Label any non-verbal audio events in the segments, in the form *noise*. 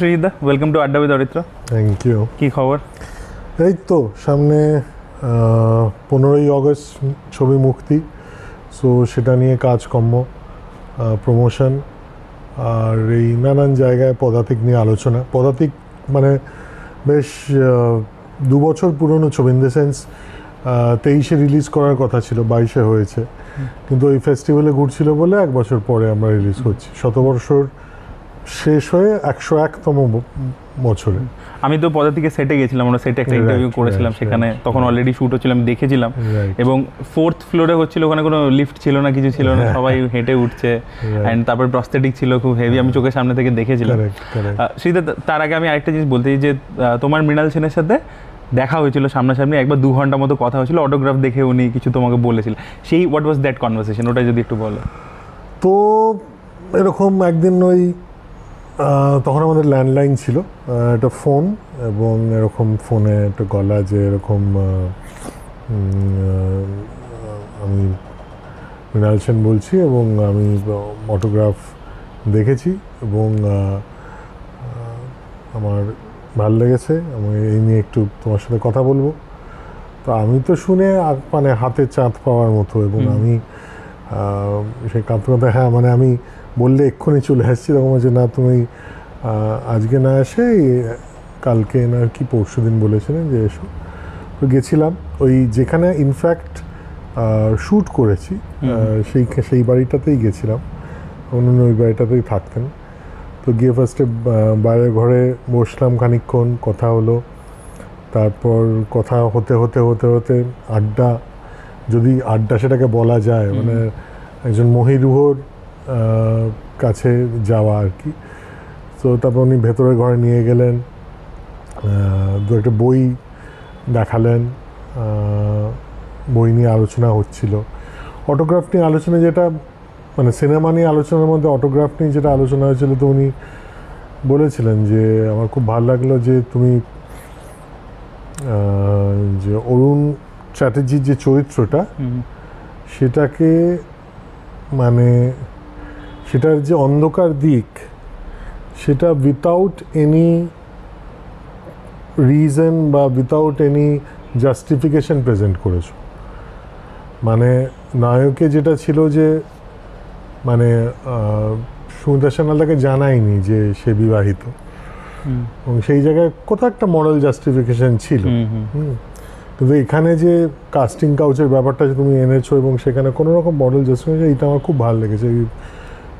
শ্রীজিৎদা welcome to আড্ডা বিদ Aritra thank you কী খবর এই তো সামনে পনেরোই অগস্ট ছবি মুক্তি সো সেটা নিয়ে কাজকর্ম প্রমোশন আর এই নানান জায়গায় পদাতিক নিয়ে আলোচনা পদাতিক মানে বেশ দু বছর পুরনো ছবি ইন দ্য সেন্স তেইশে রিলিজ করার কথা ছিল বাইশে হয়েছে কিন্তু ওই ফেস্টিভ্যালে ঘুরছিল বলে এক বছর পরে আমরা রিলিজ করছি শতবর্ষর শেষ হয়ে একশো একতম বছরে আমি তো থেকে সেটে গেছিলাম আমরা সেটে একটা ইন্টারভিউ করেছিলাম সেখানে তখন অলরেডি শুট হচ্ছিল আমি দেখেছিলাম এবং ফোর্থ ফ্লোরে হচ্ছিল ওখানে কোনো লিফট ছিল না কিছু ছিল না সবাই হেঁটে উঠছে অ্যান্ড তারপর প্রস্থেটিক ছিল খুব হেভি আমি চোখের সামনে থেকে দেখেছিলাম সেটা তার আগে আমি আরেকটা জিনিস বলতে যে তোমার মৃণাল সেনের সাথে দেখা হয়েছিল সামনাসামনি একবার দু ঘন্টা মতো কথা হয়েছিল অটোগ্রাফ দেখে উনি কিছু তোমাকে বলেছিল সেই হোয়াট ওয়াজ দ্যাট কনভারসেশন ওটা যদি একটু বলো তো এরকম একদিন ওই তখন আমাদের ল্যান্ডলাইন ছিল একটা ফোন এবং এরকম ফোনে একটা গলা যে এরকম আমি মৃণাল সেন বলছি এবং আমি অটোগ্রাফ দেখেছি এবং আমার ভাল লেগেছে আমি এই নিয়ে একটু তোমার সাথে কথা বলবো তো আমি তো শুনে মানে হাতে চাঁদ পাওয়ার মতো এবং আমি সেই কাঁদতে হ্যাঁ মানে আমি বললে এক্ষুনি চলে আসছি তখন বলছে না তুমি আজকে না এসে কালকে না কি পরশু দিন বলেছিলেন যে এসো তো গেছিলাম ওই যেখানে ইনফ্যাক্ট শ্যুট করেছি সেই সেই বাড়িটাতেই গেছিলাম অন্য ওই বাড়িটাতেই থাকতেন তো গিয়ে ফার্স্টে বাইরে ঘরে বসলাম খানিক্ষণ কথা হলো তারপর কথা হতে হতে হতে হতে আড্ডা যদি আড্ডা সেটাকে বলা যায় মানে একজন মহিরুহর কাছে যাওয়া আর কি তো তারপর উনি ভেতরের ঘরে নিয়ে গেলেন দু একটা বই দেখালেন বই নিয়ে আলোচনা হচ্ছিল অটোগ্রাফ নিয়ে আলোচনা যেটা মানে সিনেমা নিয়ে আলোচনার মধ্যে অটোগ্রাফ নিয়ে যেটা আলোচনা হয়েছিল তো উনি বলেছিলেন যে আমার খুব ভালো লাগলো যে তুমি যে অরুণ চ্যাটার্জির যে চরিত্রটা সেটাকে মানে সেটার যে অন্ধকার দিক সেটা উইথাউট এনি রিজন বা উইথাউট এনি জাস্টিফিকেশন প্রেজেন্ট করেছো মানে নায়কে যেটা ছিল যে মানে সুমিতা সান্যাল তাকে জানায়নি যে সে বিবাহিত এবং সেই জায়গায় কোথাও একটা মরাল জাস্টিফিকেশন ছিল কিন্তু এখানে যে কাস্টিং কাউচের ব্যাপারটা তুমি এনেছো এবং সেখানে কোনো রকম মডেল জাস্টিফিকেশন এটা আমার খুব ভালো লেগেছে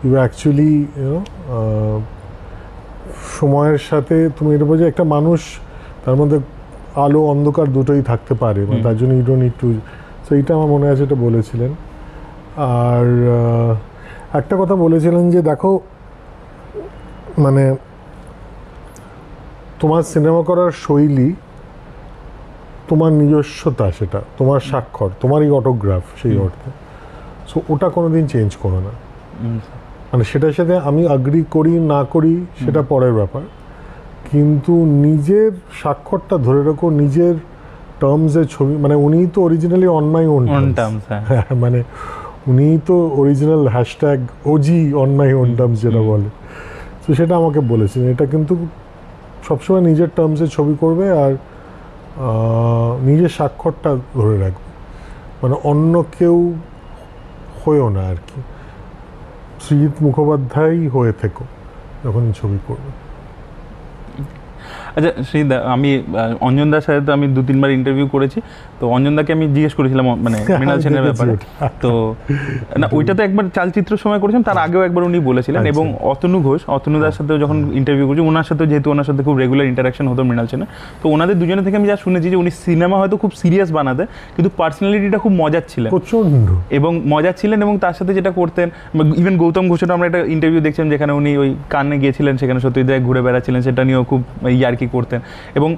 ইউ অ্যাকচুয়ালি ইউনো সময়ের সাথে তুমি এটা বোঝো একটা মানুষ তার মধ্যে আলো অন্ধকার দুটোই থাকতে পারে মানে তার জন্য you don't need to so এইটা আমার মনে আছে এটা বলেছিলেন আর একটা কথা বলেছিলেন যে দেখো মানে তোমার সিনেমা করার শৈলী তোমার নিজস্বতা সেটা তোমার স্বাক্ষর তোমারই অটোগ্রাফ সেই অর্থে সো ওটা কোনো দিন চেঞ্জ করো না মানে সেটার সাথে আমি আগ্রি করি না করি সেটা পরের ব্যাপার কিন্তু নিজের স্বাক্ষরটা ধরে রাখো নিজের টার্মসে ছবি মানে উনি তো originally on my own terms মানে উনি তো original hashtag OG on my own terms যেটা বলে তো সেটা আমাকে বলেছেন এটা কিন্তু সবসময় নিজের টার্মসে ছবি করবে আর নিজের স্বাক্ষরটা ধরে রাখবে মানে অন্য কেউ হয়েও না আর কি শ্রীজিৎ মুখোপাধ্যায় হয়ে থেকো যখন ছবি করবে আচ্ছা শ্রীদা আমি অঞ্জন দাস সাথে তো আমি দু তিনবার ইন্টারভিউ করেছি তো দাকে আমি জিজ্ঞেস করেছিলাম মানে *laughs* মৃণাল সেনের ব্যাপারে তো না ওইটা তো একবার চালচিত্র সময় করেছেন তার আগেও একবার উনি বলেছিলেন আচ্ছা। এবং অতনু ঘোষ অতনু দার সাথেও যখন ইন্টারভিউ করছি ওনার সাথে যেহেতু ওনার সাথে খুব রেগুলার ইন্টারাকশন হতো মৃণাল সেনের তো ওনাদের দুজনে থেকে আমি যা শুনেছি যে উনি সিনেমা হয়তো খুব সিরিয়াস বানাতে কিন্তু পার্সোনালিটিটা খুব মজার ছিলেন প্রচন্ড এবং মজার ছিলেন এবং তার সাথে যেটা করতেন ইভেন গৌতম ঘোষের আমরা একটা ইন্টারভিউ দেখছিলাম যেখানে উনি ওই কানে গিয়েছিলেন সেখানে দেয় ঘুরে বেড়াচ্ছিলেন সেটা নিয়েও খুব ইয়ার্কি করতেন এবং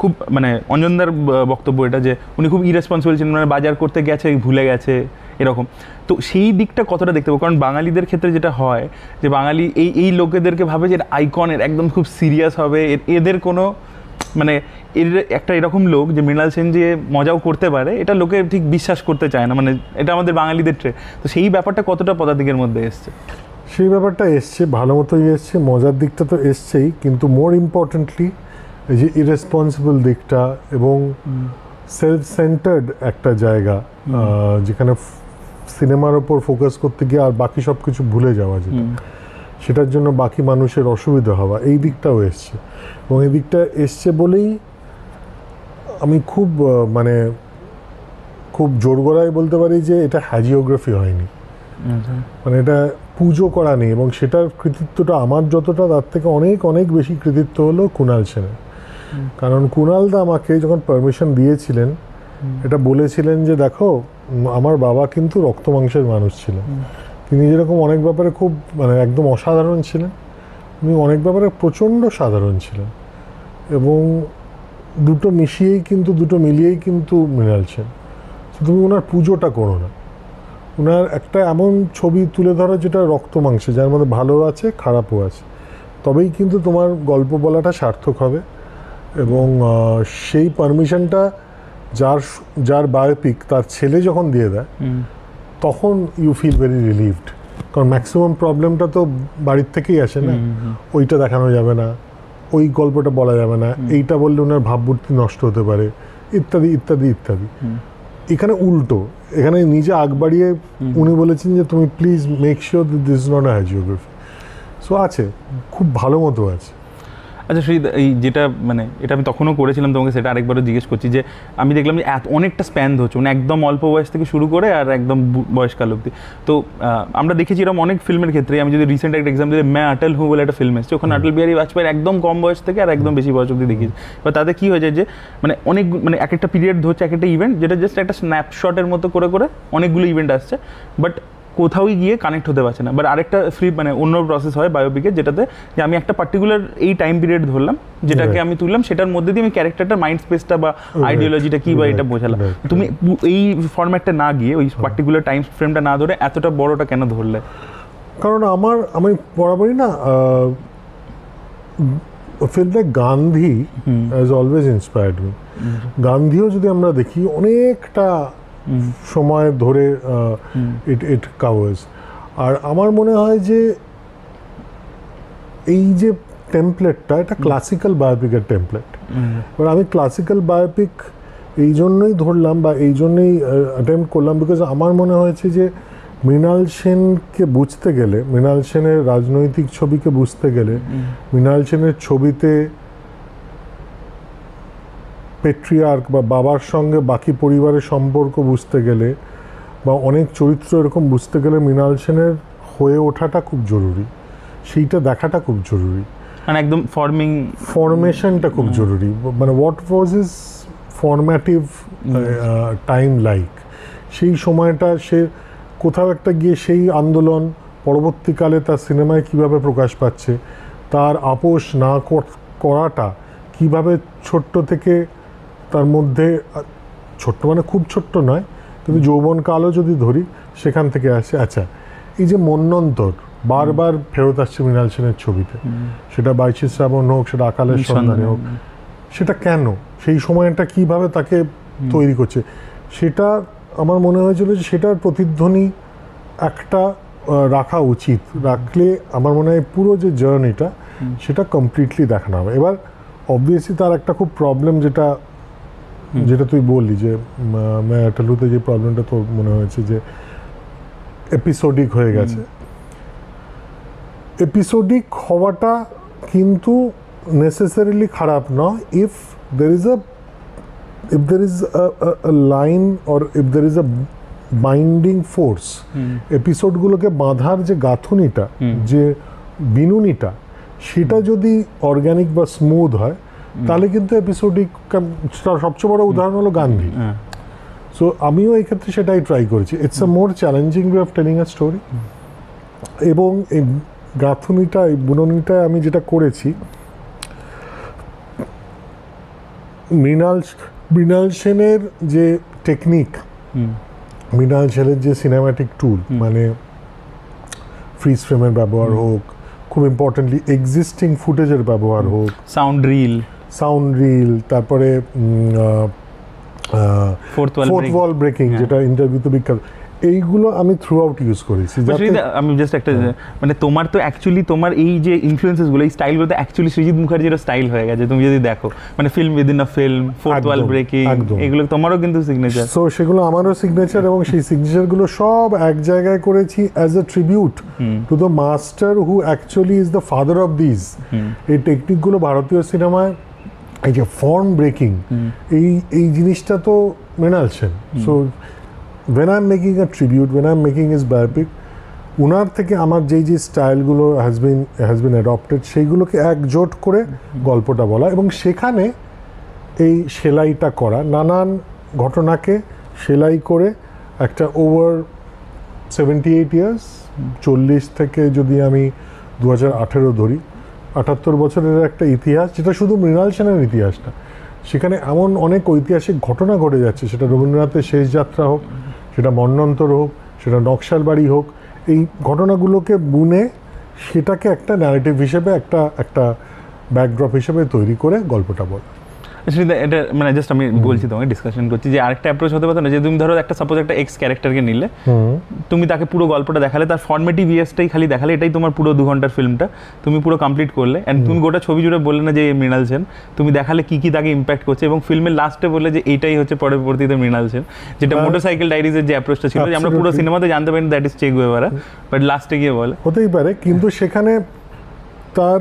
খুব মানে অঞ্জনদার বক্তব্য এটা যে উনি খুব ইরেসপন্সিবল ছিলেন মানে বাজার করতে গেছে ভুলে গেছে এরকম তো সেই দিকটা কতটা দেখতে পাবো কারণ বাঙালিদের ক্ষেত্রে যেটা হয় যে বাঙালি এই এই লোকেদেরকে ভাবে যে আইকনের একদম খুব সিরিয়াস হবে এদের কোনো মানে এর একটা এরকম লোক যে মৃণাল সেন যে মজাও করতে পারে এটা লোকে ঠিক বিশ্বাস করতে চায় না মানে এটা আমাদের বাঙালিদের ট্রে তো সেই ব্যাপারটা কতটা পদাতিকের মধ্যে এসছে সেই ব্যাপারটা এসছে ভালো মতোই এসছে মজার দিকটা তো এসছেই কিন্তু মোর ইম্পর্টেন্টলি যে ইরেসপন্সিবল দিকটা এবং সেলফ সেন্টার্ড একটা জায়গা যেখানে সিনেমার ওপর ফোকাস করতে গিয়ে আর বাকি সব কিছু ভুলে যাওয়া যেত সেটার জন্য বাকি মানুষের অসুবিধা হওয়া এই দিকটাও এসছে এবং এই দিকটা এসছে বলেই আমি খুব মানে খুব জোর গড়ায় বলতে পারি যে এটা হ্যাজিওগ্রাফি হয়নি আচ্ছা। মানে এটা পুজো করা নেই এবং সেটার কৃতিত্বটা আমার যতটা তার থেকে অনেক অনেক বেশি কৃতিত্ব হলো কুণাল সেনের কারণ কুণালদা আমাকে যখন পারমিশন দিয়েছিলেন এটা বলেছিলেন যে দেখো আমার বাবা কিন্তু রক্ত মাংসের মানুষ ছিলেন তিনি যেরকম অনেক ব্যাপারে খুব মানে একদম অসাধারণ ছিলেন উনি অনেক ব্যাপারে প্রচণ্ড সাধারণ ছিলেন এবং দুটো মিশিয়েই কিন্তু দুটো মিলিয়েই কিন্তু তো তুমি ওনার পুজোটা করো না ওনার একটা এমন ছবি তুলে ধরো যেটা রক্ত মাংসে যার মধ্যে ভালো আছে খারাপও আছে তবেই কিন্তু তোমার গল্প বলাটা সার্থক হবে এবং সেই পারমিশনটা যার যার বায়োপিক তার ছেলে যখন দিয়ে দেয় তখন ইউ ফিল ভেরি রিলিভড কারণ ম্যাক্সিমাম প্রবলেমটা তো বাড়ির থেকেই আসে না ওইটা দেখানো যাবে না ওই গল্পটা বলা যাবে না এইটা বললে ওনার ভাবমূর্তি নষ্ট হতে পারে ইত্যাদি ইত্যাদি ইত্যাদি এখানে উল্টো এখানে নিজে আগ বাড়িয়ে উনি বলেছেন যে তুমি please make sure this not a hagiography so আছে খুব ভালো মতো আছে আচ্ছা সেই এই যেটা মানে এটা আমি তখনও করেছিলাম তোমাকে সেটা আরেকবারও জিজ্ঞেস করছি যে আমি দেখলাম যে এত অনেকটা স্প্যান ধরছে মানে একদম অল্প বয়স থেকে শুরু করে আর একদম বয়সকাল অব্দি তো আমরা দেখেছি এরকম অনেক ফিল্মের ক্ষেত্রে আমি যদি রিসেন্ট একটা এক্সাম্পল দিই ম্যা আটল হু বলে একটা ফিল্ম এসেছে ওখানে অটল বিহারি বাজপেয়ী একদম কম বয়স থেকে আর একদম বেশি বয়স অবধি দেখেছি এবার তাতে কী হয়ে যায় যে মানে অনেক মানে এক একটা পিরিয়ড ধরছে এক একটা ইভেন্ট যেটা জাস্ট একটা স্ন্যাপশটের মতো করে করে অনেকগুলো ইভেন্ট আসছে বাট কোথাও গিয়ে কানেক্ট হতে পারছে না বাট আরেকটা ফ্রি মানে অন্য প্রসেস হয় বায়োপিকে যেটাতে যে আমি একটা পার্টিকুলার এই টাইম পিরিয়ড ধরলাম যেটাকে আমি তুললাম সেটার মধ্যে দিয়ে আমি ক্যারেক্টারটা মাইন্ড স্পেসটা বা আইডিওলজিটা কী বা এটা বোঝালাম তুমি এই ফর্ম্যাটটা না গিয়ে ওই পার্টিকুলার টাইম ফ্রেমটা না ধরে এতটা বড়টা কেন ধরলে কারণ আমার আমি বরাবরই না ফিল্ম গান্ধী অলওয়েজ ইন্সপায়ার্ড গান্ধীও যদি আমরা দেখি অনেকটা সময় ধরে ইট ইট কাভার্স আর আমার মনে হয় যে এই যে টেমপ্লেটটা এটা ক্লাসিক্যাল বায়োপিকের টেমপ্লেট এবার আমি ক্লাসিক্যাল বায়োপিক এই জন্যই ধরলাম বা এই জন্যই অ্যাটেম্প করলাম বিকজ আমার মনে হয়েছে যে মৃণাল সেনকে বুঝতে গেলে মৃণাল সেনের রাজনৈতিক ছবিকে বুঝতে গেলে মৃণাল সেনের ছবিতে পেট্রিয়ার্ক বা বাবার সঙ্গে বাকি পরিবারের সম্পর্ক বুঝতে গেলে বা অনেক চরিত্র এরকম বুঝতে গেলে মৃণাল সেনের হয়ে ওঠাটা খুব জরুরি সেইটা দেখাটা খুব জরুরি মানে একদম ফর্মিং ফরমেশনটা খুব জরুরি মানে what was is formative time like সেই সময়টা সে কোথাও একটা গিয়ে সেই আন্দোলন পরবর্তীকালে তার সিনেমায় কিভাবে প্রকাশ পাচ্ছে তার আপোষ না করাটা কিভাবে ছোট্ট থেকে তার মধ্যে ছোট্ট মানে খুব ছোট্ট নয় কিন্তু কালও যদি ধরি সেখান থেকে আসে আচ্ছা এই যে মন্নন্তর বারবার ফেরত আসছে মৃণাল সেনের ছবিতে সেটা বাইশে শ্রাবণ হোক সেটা আকালের সন্ধানে হোক সেটা কেন সেই সময়টা কিভাবে তাকে তৈরি করছে সেটা আমার মনে হয়েছিল যে সেটার প্রতিধ্বনি একটা রাখা উচিত রাখলে আমার মনে হয় পুরো যে জার্নিটা সেটা কমপ্লিটলি দেখানো হবে এবার অবভিয়াসলি তার একটা খুব প্রবলেম যেটা যেটা তুই বললি যে ম্যাটালুতে মানে যে প্রবলেমটা তোর মনে হয়েছে যে এপিসোডিক হয়ে গেছে এপিসোডিক হওয়াটা কিন্তু নেসেসারিলি খারাপ নয় if there is a if there is a, a, a line or if binding force এপিসোডগুলোকে বাঁধার যে গাঁথুনিটা যে বিনুনিটা সেটা যদি অর্গ্যানিক বা স্মুথ হয় তাহলে কিন্তু এপিসোডিক তার সবচেয়ে বড় উদাহরণ হলো গান্ধী সো হ্যাঁ। আমিও এক্ষেত্রে সেটাই ট্রাই করেছি it's a more challenging way of telling a story এবং এই গাঁথুনিটা এই বুননিটা আমি যেটা করেছি মৃণাল মৃণাল সেনের যে টেকনিক মৃণাল সেনের যে সিনেম্যাটিক টুল মানে ফ্রিজ ফ্রেমের ব্যবহার হোক খুব ইম্পর্টেন্টলি এক্সিস্টিং ফুটেজের ব্যবহার হোক সাউন্ড রিল সাউন্ড রিল তারপরে ফোর্থ ওয়াল ব্রেকিং যেটা ইন্টারভিউতে বিখ্যাত এইগুলো আমি থ্রু আউট ইউজ করেছি আমি জাস্ট একটা হ্যাঁ। মানে তোমার তো অ্যাকচুয়ালি তোমার এই যে ইনফ্লুয়েন্সেসগুলো এই স্টাইলগুলো তো অ্যাকচুয়ালি সৃজিত মুখার্জির স্টাইল হয়ে গেছে তুমি যদি দেখো মানে film in a film fourth wall breaking এগুলো তোমারও কিন্তু সিগনেচার সো সেগুলো আমারও সিগনেচার এবং সেই সিগনেচারগুলো সব এক জায়গায় করেছি as a tribute to the master who actually is the father of this এই টেকনিকগুলো ভারতীয় সিনেমায় এই যে ফর্ম ব্রেকিং এই এই জিনিসটা তো মেনালছেন so when I am making a tribute when I am making is biopic ওনার থেকে আমার যেই যে স্টাইলগুলো হ্যাজ বিন অ্যাডপ্টেড সেইগুলোকে একজোট করে গল্পটা বলা এবং সেখানে এই সেলাইটা করা নানান ঘটনাকে সেলাই করে একটা ওভার সেভেন্টি এইট ইয়ার্স চল্লিশ থেকে যদি আমি দু হাজার আঠেরো ধরি আটাত্তর বছরের একটা ইতিহাস যেটা শুধু মৃণাল সেনের ইতিহাস না সেখানে এমন অনেক ঐতিহাসিক ঘটনা ঘটে যাচ্ছে সেটা রবীন্দ্রনাথের শেষ যাত্রা হোক সেটা মন্নন্তর হোক সেটা নকশাল বাড়ি হোক এই ঘটনাগুলোকে বুনে সেটাকে একটা ন্যারেটিভ হিসেবে একটা একটা ব্যাকড্রপ হিসেবে তৈরি করে গল্পটা বলা সেটা এটা মানে জাস্ট আমি বলছি তোমাকে ডিসকাশন করছি যে আরেকটা অ্যাপ্রোচ হতে পারতো না যে তুমি ধরো একটা সাপোজ একটা এক্স ক্যারেক্টারকে নিলে তুমি তাকে পুরো গল্পটা দেখালে তার ফর্মেটিভ ইয়ার্সটাই খালি দেখালে এটাই তোমার পুরো দু ঘন্টার ফিল্মটা তুমি পুরো কমপ্লিট করলে অ্যান্ড তুমি গোটা ছবি জুড়ে বললে না যে মৃণাল সেন তুমি দেখালে কি কি তাকে ইম্প্যাক্ট করছে এবং ফিল্মের লাস্টে বললে যে এইটাই হচ্ছে পরবর্তীতে মৃণাল সেন যেটা মোটরসাইকেল হ্যাঁ। ডায়েরিজের যে অ্যাপ্রোচটা ছিল যে আমরা পুরো সিনেমাতে জানতে পারি that is Che Guevara but লাস্টে গিয়ে বলে হতেই পারে কিন্তু সেখানে তার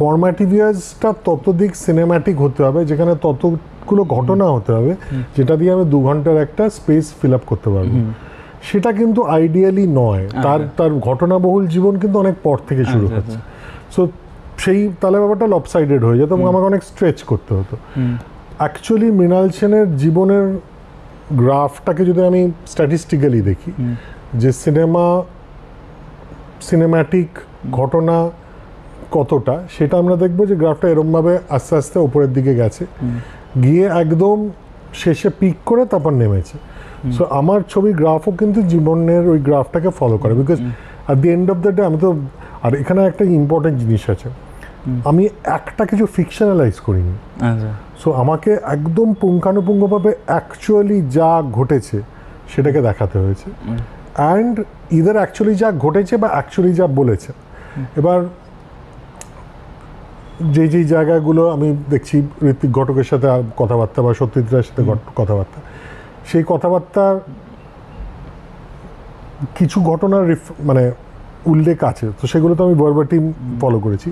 ফর্ম্যাটিভ ইয়ার্সটা ততদিক সিনেম্যাটিক হতে হবে যেখানে ততগুলো ঘটনা হতে হবে যেটা দিয়ে আমি দু ঘন্টার একটা স্পেস ফিল আপ করতে পারবো সেটা কিন্তু আইডিয়ালি নয় আচ্ছা। তার তার ঘটনাবহুল জীবন কিন্তু অনেক পর থেকে আচ্ছা, শুরু আচ্ছা। হচ্ছে সো সেই তাহলে ব্যাপারটা লপসাইডেড হয়ে যেত এবং আমাকে অনেক স্ট্রেচ করতে হতো অ্যাকচুয়ালি মৃণাল সেনের জীবনের গ্রাফটাকে যদি আমি স্ট্যাটিস্টিক্যালি দেখি যে সিনেমা সিনেম্যাটিক ঘটনা কতটা সেটা আমরা দেখব যে গ্রাফটা এরমভাবে আস্তে আস্তে উপরের দিকে গেছে গিয়ে একদম শেষে পিক করে তারপর নেমেছে সো আমার ছবি গ্রাফও কিন্তু জীবনের ওই গ্রাফটাকে ফলো করে because at the end of the day আমি তো আর এখানে একটা ইম্পর্টেন্ট জিনিস আছে আমি একটা কিছু ফিকশনালাইজ করিনি সো আচ্ছা। আমাকে একদম পুঙ্খানুপুঙ্খভাবে অ্যাকচুয়ালি যা ঘটেছে সেটাকে দেখাতে হয়েছে অ্যান্ড ইদার অ্যাকচুয়ালি যা ঘটেছে বা অ্যাকচুয়ালি যা বলেছে এবার যে যে জায়গাগুলো আমি দেখছি ঋত্বিক ঘটকের সাথে কথাবার্তা বা সত্যজিৎরার সাথে কথাবার্তা সেই কথাবার্তা কিছু ঘটনার মানে উল্লেখ আছে তো সেগুলো তো আমি বরবার টিম ফলো করেছি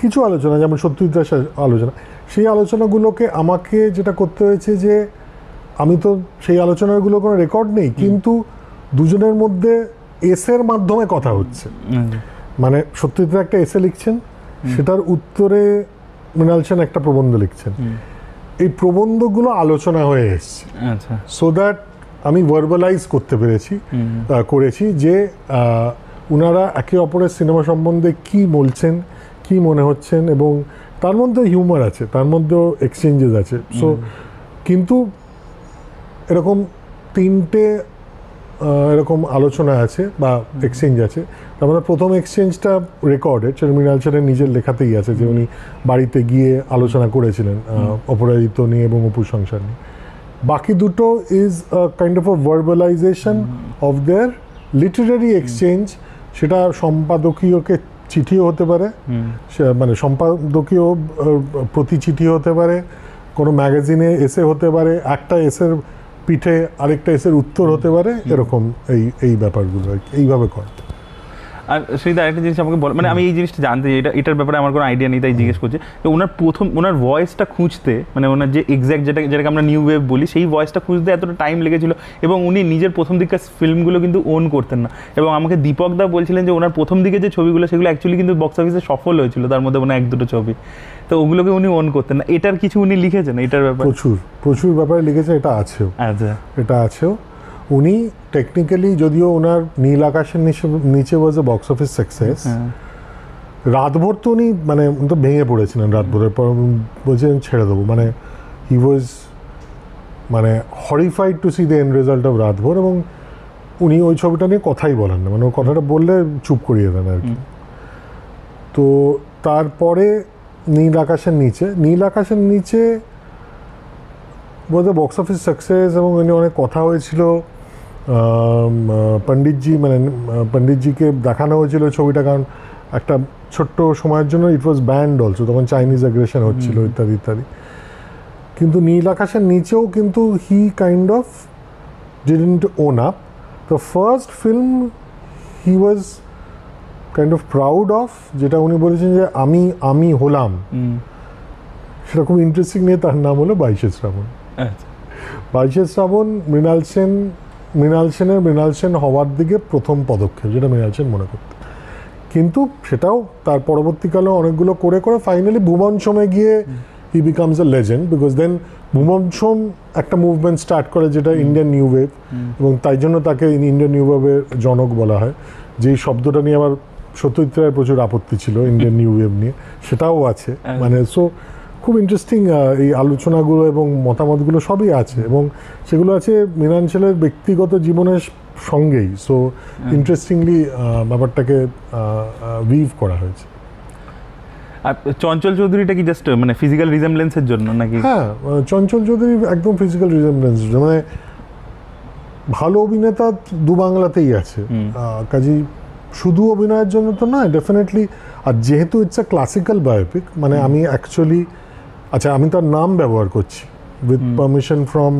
কিছু আলোচনা যেমন সত্যজিৎরার আলোচনা সেই আলোচনাগুলোকে আমাকে যেটা করতে হয়েছে যে আমি তো সেই আলোচনাগুলো কোনো রেকর্ড নেই কিন্তু দুজনের মধ্যে এসের মাধ্যমে কথা হচ্ছে মানে সত্যজিৎরা একটা এসে লিখছেন সেটার উত্তরে মৃণাল সেন একটা প্রবন্ধ লিখছেন এই প্রবন্ধগুলো আলোচনা হয়ে এসছে সো আচ্ছা। দ্যাট আমি ভার্বালাইজ করতে পেরেছি করেছি যে উনারা একে অপরের সিনেমা সম্বন্ধে কি বলছেন কি মনে হচ্ছেন এবং তার মধ্যে হিউমার আছে তার মধ্যেও এক্সচেঞ্জেস আছে সো কিন্তু এরকম তিনটে এরকম আলোচনা আছে বা এক্সচেঞ্জ আছে মানে প্রথম এক্সচেঞ্জটা রেকর্ডে সেটা মৃণাল নিজের লেখাতেই আছে যে উনি বাড়িতে গিয়ে আলোচনা করেছিলেন অপরাজিত নিয়ে এবং অপুর সংসার নিয়ে বাকি দুটো is kind of verbalization of their literary exchange সেটা সম্পাদকীয়কে চিঠিও হতে পারে মানে সম্পাদকীয় প্রতি চিঠি হতে পারে কোনো ম্যাগাজিনে এসে হতে পারে একটা এসের পিঠে আরেকটা এসের উত্তর হতে পারে এরকম এই এই ব্যাপারগুলো আর কি এইভাবে করে আর সুনিতা একটা জিনিস আমাকে বলে মানে আমি এই জিনিসটা জানতে এটা এটার ব্যাপারে আমার কোনো আইডিয়া নেই তাই জিজ্ঞেস করছি তো ওনার প্রথম ওনার ভয়েসটা খুঁজতে মানে ওনার যে এক্স্যাক্ট যেটা যেটাকে আমরা নিউ ওয়েভ বলি সেই ভয়েসটা খুঁজতে এতটা টাইম লেগেছিল এবং উনি নিজের প্রথম দিককার ফিল্মগুলো কিন্তু ওন করতেন না এবং আমাকে দীপকদা বলছিলেন যে ওনার প্রথম দিকে যে ছবিগুলো সেগুলো অ্যাকচুয়ালি কিন্তু বক্স অফিসে সফল হয়েছিল তার মধ্যে মানে এক দুটো ছবি তো ওগুলোকে উনি অন করতেন না এটার কিছু উনি লিখেছেন এটার ব্যাপারে প্রচুর প্রচুর ব্যাপারে লিখেছে এটা আছেও আচ্ছা এটা আছেও উনি টেকনিক্যালি যদিও ওনার নীল Akasher Neeche Neeche was a box office success Raatbhor তো উনি মানে তো ভেঙে পড়েছিলেন রাতভরের পর বলছিলেন ছেড়ে দেবো মানে হি ওয়াজ মানে horrified to see the end result of Raatbhor এবং উনি ওই ছবিটা নিয়ে কথাই বলেন না মানে ওই কথাটা বললে চুপ করিয়ে দেন আর কি তো তারপরে নীল আকাশের নিচে নীল আকাশের নিচে বোধহয় বক্স অফিস সাকসেস এবং উনি অনেক কথা হয়েছিল পণ্ডিতজি মানে পণ্ডিতজিকে দেখানো হয়েছিল ছবিটা কারণ একটা ছোট্ট সময়ের জন্য ইট ওয়াজ ব্যান্ড অলসো তখন চাইনিজ অ্যাগ্রেশন হচ্ছিল ইত্যাদি ইত্যাদি কিন্তু নীল আকাশের নিচেও কিন্তু he kind of didn't own up the first film he was kind of proud of যেটা উনি বলেছেন যে আমি আমি হলাম সেটা খুব ইন্টারেস্টিং নিয়ে তার নাম হলো বাইশে শ্রাবণ আচ্ছা। বাইশে শ্রাবণ মৃণাল সেন মৃণাল সেনের মৃণাল সেন হওয়ার দিকে প্রথম পদক্ষেপ যেটা মৃণাল সেন মনে করত কিন্তু সেটাও তার পরবর্তীকালে অনেকগুলো করে করে ফাইনালি ভুবন সোমে গিয়ে he becomes a legend because then Bhuvan Shome একটা মুভমেন্ট স্টার্ট করে যেটা ইন্ডিয়ান নিউ ওয়েভ এবং তাই জন্য তাকে ইন্ডিয়ান নিউ ওয়েভের জনক বলা হয় যেই শব্দটা নিয়ে আবার সত্যিত্রায় প্রচুর আপত্তি ছিল ইন্ডিয়ান নিউ ওয়েভ নিয়ে সেটাও আছে হ্যাঁ। মানে সো খুব ইন্টারেস্টিং এই আলোচনাগুলো এবং মতামতগুলো সবই আছে এবং সেগুলো আছে মিনাঞ্চলের ব্যক্তিগত জীবনের সঙ্গেই সো ইন্টারেস্টিংলি হ্যাঁ। ব্যাপারটাকে উইভ করা হয়েছে চঞ্চল চৌধুরীটা কি জাস্ট মানে ফিজিক্যাল রিজেম্বলেন্সের জন্য নাকি হ্যাঁ চঞ্চল চৌধুরী একদম ফিজিক্যাল রিজেম্বলেন্স মানে ভালো অভিনেতা দু বাংলাতেই আছে কাজী শুধু অভিনয়ের জন্য তো নয় ডেফিনেটলি আর যেহেতু ইটস আ ক্লাসিক্যাল বায়োপিক মানে আমি অ্যাকচুয়ালি আচ্ছা আমি তার নাম ব্যবহার করছি with permission from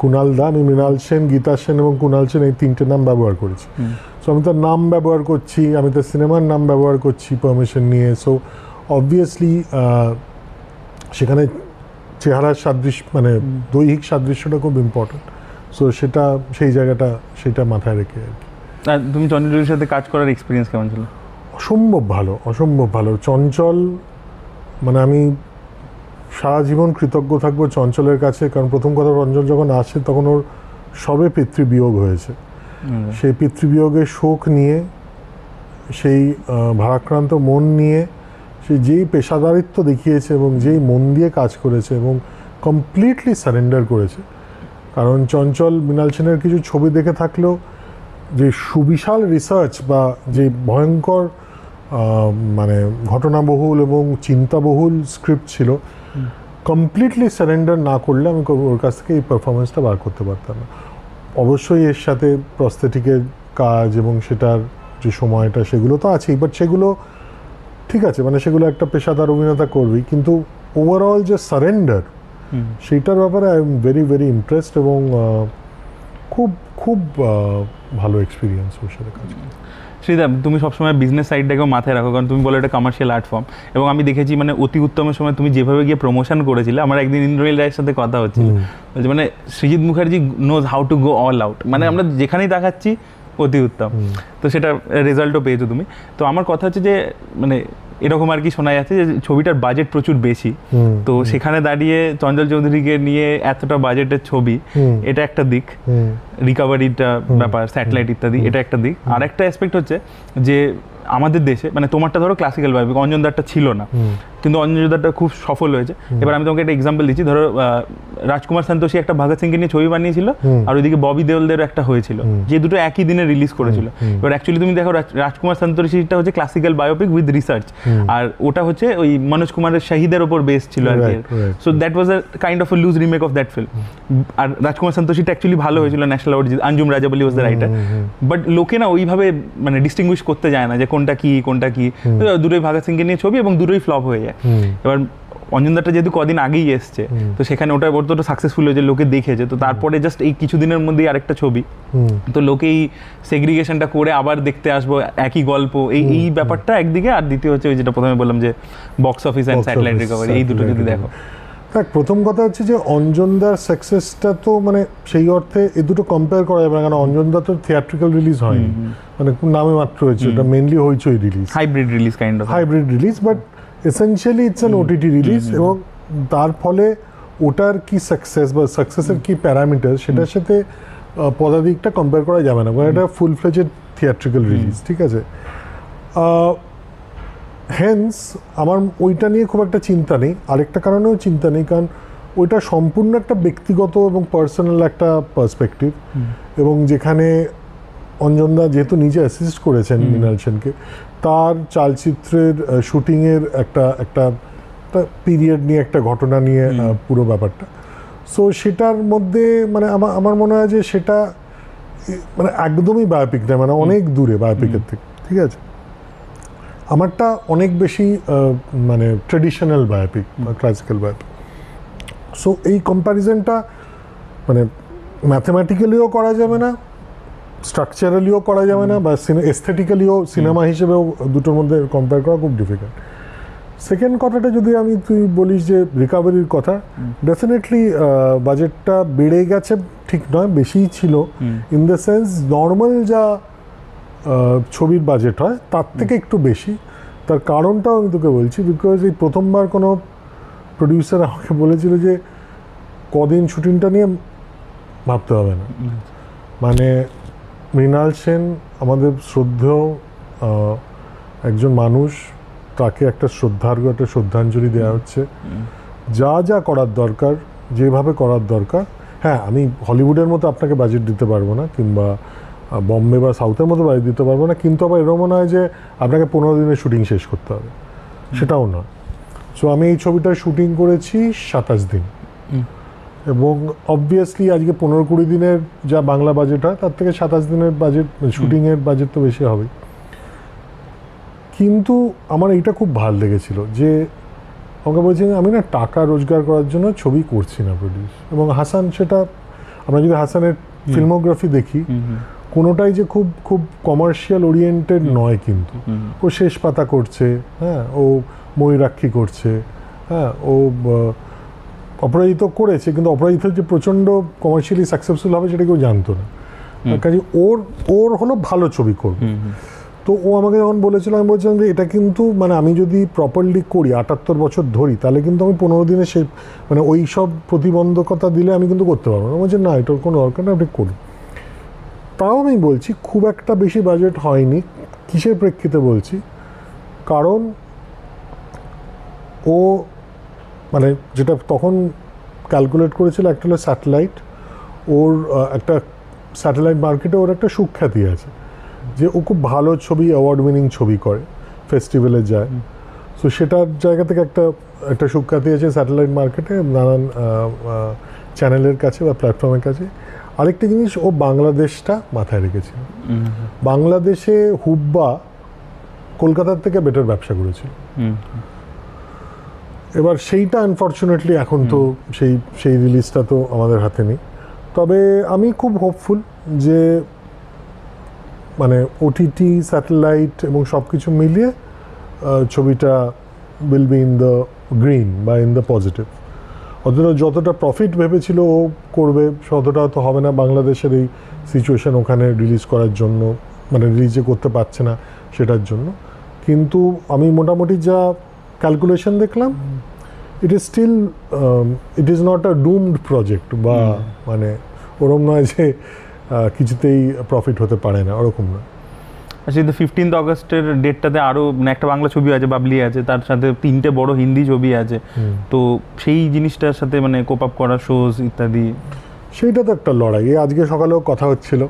Kunal da আমি মৃণাল সেন গীতা সেন এবং কুণাল সেন এই তিনটে নাম ব্যবহার করেছি সো আমি তার নাম ব্যবহার করছি আমি তার সিনেমার নাম ব্যবহার করছি পারমিশন নিয়ে সো অবভিয়াসলি uh, সেখানে চেহারার সাদৃশ্য মানে দৈহিক সাদৃশ্যটা খুব ইম্পর্টেন্ট সো সেটা সেই জায়গাটা সেটা মাথায় রেখে আর কি তুমি চঞ্চলের সাথে কাজ করার এক্সপিরিয়েন্স কেমন ছিল অসম্ভব ভালো অসম্ভব ভালো চঞ্চল মানে আমি সারা জীবন কৃতজ্ঞ থাকবো চঞ্চলের কাছে কারণ প্রথম কথা রঞ্জন যখন আসে তখন ওর সবে পিতৃবিয়োগ হয়েছে আচ্ছা। সেই পিতৃবিয়োগের শোক নিয়ে সেই ভারাক্রান্ত মন নিয়ে সে যেই পেশাদারিত্ব দেখিয়েছে এবং যেই মন দিয়ে কাজ করেছে এবং কমপ্লিটলি সারেন্ডার করেছে কারণ চঞ্চল মৃণাল সেনের কিছু ছবি দেখে থাকলেও যে সুবিশাল রিসার্চ বা যে ভয়ঙ্কর মানে ঘটনাবহুল এবং চিন্তাবহুল স্ক্রিপ্ট ছিল কমপ্লিটলি সারেন্ডার না করলে আমি ওর কাছ থেকে এই পারফরমেন্সটা বার করতে পারতাম না অবশ্যই এর সাথে প্রস্থেটিকের কাজ এবং সেটার যে সময়টা সেগুলো তো আছেই বাট সেগুলো ঠিক আছে মানে সেগুলো একটা পেশাদার অভিনেতা করবি কিন্তু ওভারঅল যে সারেন্ডার সেইটার ব্যাপারে I am very very impressed এবং খুব খুব ভালো এক্সপিরিয়েন্স ওর সাথে কাজ করে শ্রীদা তুমি সবসময় বিজনেস সাইডটাকেও মাথায় রাখো কারণ তুমি বলো এটা কমার্শিয়াল আর্ট ফর্ম এবং আমি দেখেছি মানে অতি উত্তমের সময় তুমি যেভাবে গিয়ে প্রমোশন করেছিলে আমার একদিন ইন্দ্রনীল রায়ের সাথে কথা হচ্ছিল বলছে মানে Srijit Mukherjee knows how to go all out মানে আমরা যেখানেই দেখাচ্ছি অতি উত্তম তো সেটা রেজাল্টও পেয়েছো তুমি তো আমার কথা হচ্ছে যে মানে এরকম আর কি শোনা যাচ্ছে যে ছবিটার বাজেট প্রচুর বেশি তো সেখানে দাঁড়িয়ে চঞ্চল চৌধুরীকে নিয়ে এতটা বাজেটের ছবি এটা একটা দিক রিকাভারিটা ব্যাপার স্যাটেলাইট ইত্যাদি এটা একটা দিক আর একটা অ্যাসপেক্ট হচ্ছে যে আমাদের দেশে মানে তোমারটা ধরো ক্লাসিক্যাল বায়োপিক অঞ্জনদারটা ছিল না কিন্তু অঞ্জনদারটা খুব সফল হয়েছে এবার আমি তোমাকে একটা এক্সাম্পল দিচ্ছি ধরো রাজকুমার সন্তোষী একটা ভগৎ সিংকে নিয়ে ছবি বানিয়েছিল আর ওইদিকে ববি দেওয়ালদের একটা হয়েছিল যে দুটো একই দিনে রিলিজ করেছিল এবার অ্যাকচুয়ালি তুমি দেখো রাজকুমার সন্তোষীটা হচ্ছে ক্লাসিক্যাল বায়োপিক উইথ রিসার্চ আর ওটা হচ্ছে ওই মনোজ কুমারের শাহিদের ওপর বেস ছিল আর কি so that was a kind of loose remake of that film আর রাজকুমার সন্তোষীটা অ্যাকচুয়ালি ভালো হয়েছিল national award Anjum Rajabali was the writer but লোকে না ওইভাবে মানে ডিস্টিংগুইশ করতে যায় না যে কোন কোনটা কি কোনটা কি দুটোই ভাগত সিংকে নিয়ে ছবি এবং দুটোই ফ্লপ হয়ে যায় এবার অঞ্জনদারটা যেহেতু কদিন আগেই এসছে তো সেখানে ওটা ওর তো সাকসেসফুল হয়েছে লোকে দেখেছে তো তারপরে জাস্ট এই কিছুদিনের মধ্যেই আরেকটা ছবি তো লোকে এই সেগ্রিগেশনটা করে আবার দেখতে আসবো একই গল্প এই এই ব্যাপারটা একদিকে আর দ্বিতীয় হচ্ছে ওই যেটা প্রথমে বললাম যে box office and satellite recovery এই দুটো যদি দেখো দেখ প্রথম কথা হচ্ছে যে অঞ্জনদার সাকসেসটা তো মানে সেই অর্থে এ দুটো কম্পেয়ার করা যাবে না কারণ অঞ্জনদা তো থিয়েট্রিক্যাল রিলিজ হয়নি মানে নামে মাত্র হয়েছে এটা mainly Hoichoi release hybrid release kind of hybrid release but essentially it's an OTT release এবং তার ফলে ওটার কি সাকসেস বা সাকসেসের কি প্যারামিটার সেটার সাথে পদাধিকটা কম্পেয়ার করা যাবে না কারণ এটা ফুল ফ্লেজেড থিয়েট্রিক্যাল রিলিজ ঠিক আছে হেন্স আমার ওইটা নিয়ে খুব একটা চিন্তা নেই আরেকটা কারণেও চিন্তা নেই কারণ ওইটা সম্পূর্ণ একটা ব্যক্তিগত এবং পার্সোনাল একটা পার্সপেক্টিভ এবং যেখানে অঞ্জনদা যেহেতু নিজে অ্যাসিস্ট করেছেন মৃণাল সেনকে তার চালচিত্রের শুটিংয়ের একটা একটা পিরিয়ড নিয়ে একটা ঘটনা নিয়ে পুরো ব্যাপারটা সো সেটার মধ্যে মানে আমার আমার মনে হয় যে সেটা মানে একদমই বায়োপিক না মানে অনেক দূরে বায়োপিকের থেকে ঠিক আছে আমারটা অনেক বেশি মানে ট্রেডিশনাল বায়োপিক বা ক্লাসিক্যাল বায়োপিক সো এই কম্প্যারিজনটা মানে ম্যাথমেটিক্যালিও করা যাবে না স্ট্রাকচারালিও করা যাবে না বা এস্থেটিক্যালিও সিনেমা হিসেবেও দুটোর মধ্যে কম্পেয়ার করা খুব ডিফিকাল্ট সেকেন্ড কথাটা যদি আমি তুই বলিস যে রিকাভারির কথা ডেফিনেটলি বাজেটটা বেড়ে গেছে ঠিক নয় বেশিই ছিল ইন দ্য সেন্স নর্মাল যা ছবির বাজেট হয় তার থেকে একটু বেশি তার কারণটাও আমি তোকে বলছি বিকজ এই প্রথমবার কোনো প্রডিউসার আমাকে বলেছিল যে কদিন শুটিংটা নিয়ে ভাবতে হবে না মানে মৃণাল সেন আমাদের শ্রদ্ধেয় একজন মানুষ তাকে একটা শ্রদ্ধার্ঘ একটা শ্রদ্ধাঞ্জলি দেওয়া হচ্ছে যা যা করার দরকার যেভাবে করার দরকার হ্যাঁ আমি হলিউডের মতো আপনাকে বাজেট দিতে পারবো না কিংবা বম্বে বা সাউথের মতো বাড়ি দিতে পারবো না কিন্তু আবার মনে নয় যে আপনাকে পনেরো দিনের শুটিং শেষ করতে হবে সেটাও না সো আমি এই ছবিটার শুটিং করেছি সাতাশ দিন এবং অবভিয়াসলি আজকে পনেরো কুড়ি দিনের যা বাংলা বাজেট হয় তার থেকে সাতাশ দিনের বাজেট শুটিংয়ের বাজেট তো বেশি হবে কিন্তু আমার এইটা খুব ভাল লেগেছিল যে আমাকে বলছেন আমি না টাকা রোজগার করার জন্য ছবি করছি না প্রডিউস এবং হাসান সেটা আমরা যদি হাসানের ফিল্মোগ্রাফি দেখি কোনোটাই যে খুব খুব কমার্শিয়াল ওরিয়েন্টেড নয় কিন্তু ও শেষ পাতা করছে হ্যাঁ ও ময়ূরাক্ষী করছে হ্যাঁ ও অপরাজিত করেছে কিন্তু অপরাজিত যে প্রচণ্ড কমার্শিয়ালি সাকসেসফুল হবে সেটা কেউ জানতো না কাজে ওর ওর হলো ভালো ছবি করবে তো ও আমাকে যখন বলেছিল আমি বলছিলাম যে এটা কিন্তু মানে আমি যদি প্রপারলি করি আটাত্তর বছর ধরি তাহলে কিন্তু আমি পনেরো দিনে সে মানে ওই সব প্রতিবন্ধকতা দিলে আমি কিন্তু করতে পারবো না বলছে না এটার কোনো দরকার না আপনি করুন তাও আমি বলছি খুব একটা বেশি বাজেট হয়নি কিসের প্রেক্ষিতে বলছি কারণ ও মানে যেটা তখন ক্যালকুলেট করেছিল একটা হলো স্যাটেলাইট ওর একটা স্যাটেলাইট মার্কেটে ওর একটা সুখ্যাতি আছে যে ও খুব ভালো ছবি অ্যাওয়ার্ড উইনিং ছবি করে ফেস্টিভ্যালে যায় সো সেটার জায়গা থেকে একটা একটা সুখ্যাতি আছে স্যাটেলাইট মার্কেটে নানান চ্যানেলের কাছে বা প্ল্যাটফর্মের কাছে আরেকটা জিনিস ও বাংলাদেশটা মাথায় রেখেছে বাংলাদেশে হুব্বা কলকাতার থেকে বেটার ব্যবসা করেছিল এবার সেইটা আনফর্চুনেটলি এখন তো সেই সেই রিলিজটা তো আমাদের হাতে নেই তবে আমি খুব হোপফুল যে মানে ওটিটি স্যাটেলাইট এবং সব কিছু মিলিয়ে ছবিটা will be in the green বা ইন দ্য পজিটিভ অথচ যতটা প্রফিট ভেবেছিল ও করবে ততটা তো হবে না বাংলাদেশের এই সিচুয়েশান ওখানে রিলিজ করার জন্য মানে রিলিজে করতে পারছে না সেটার জন্য কিন্তু আমি মোটামুটি যা ক্যালকুলেশন দেখলাম it is still it is not a doomed project বা মানে ওরম নয় যে কিছুতেই প্রফিট হতে পারে না ওরকম না কিন্তু ফিফটিন্থ অগস্টের ডেটটাতে আরও একটা বাংলা ছবি আছে বাবলি আছে তার সাথে তিনটে বড় হিন্দি ছবি আছে তো সেই জিনিসটার সাথে মানে কোপ আপ করা শোজ ইত্যাদি সেইটা তো একটা লড়াই আজকে সকালেও কথা হচ্ছিল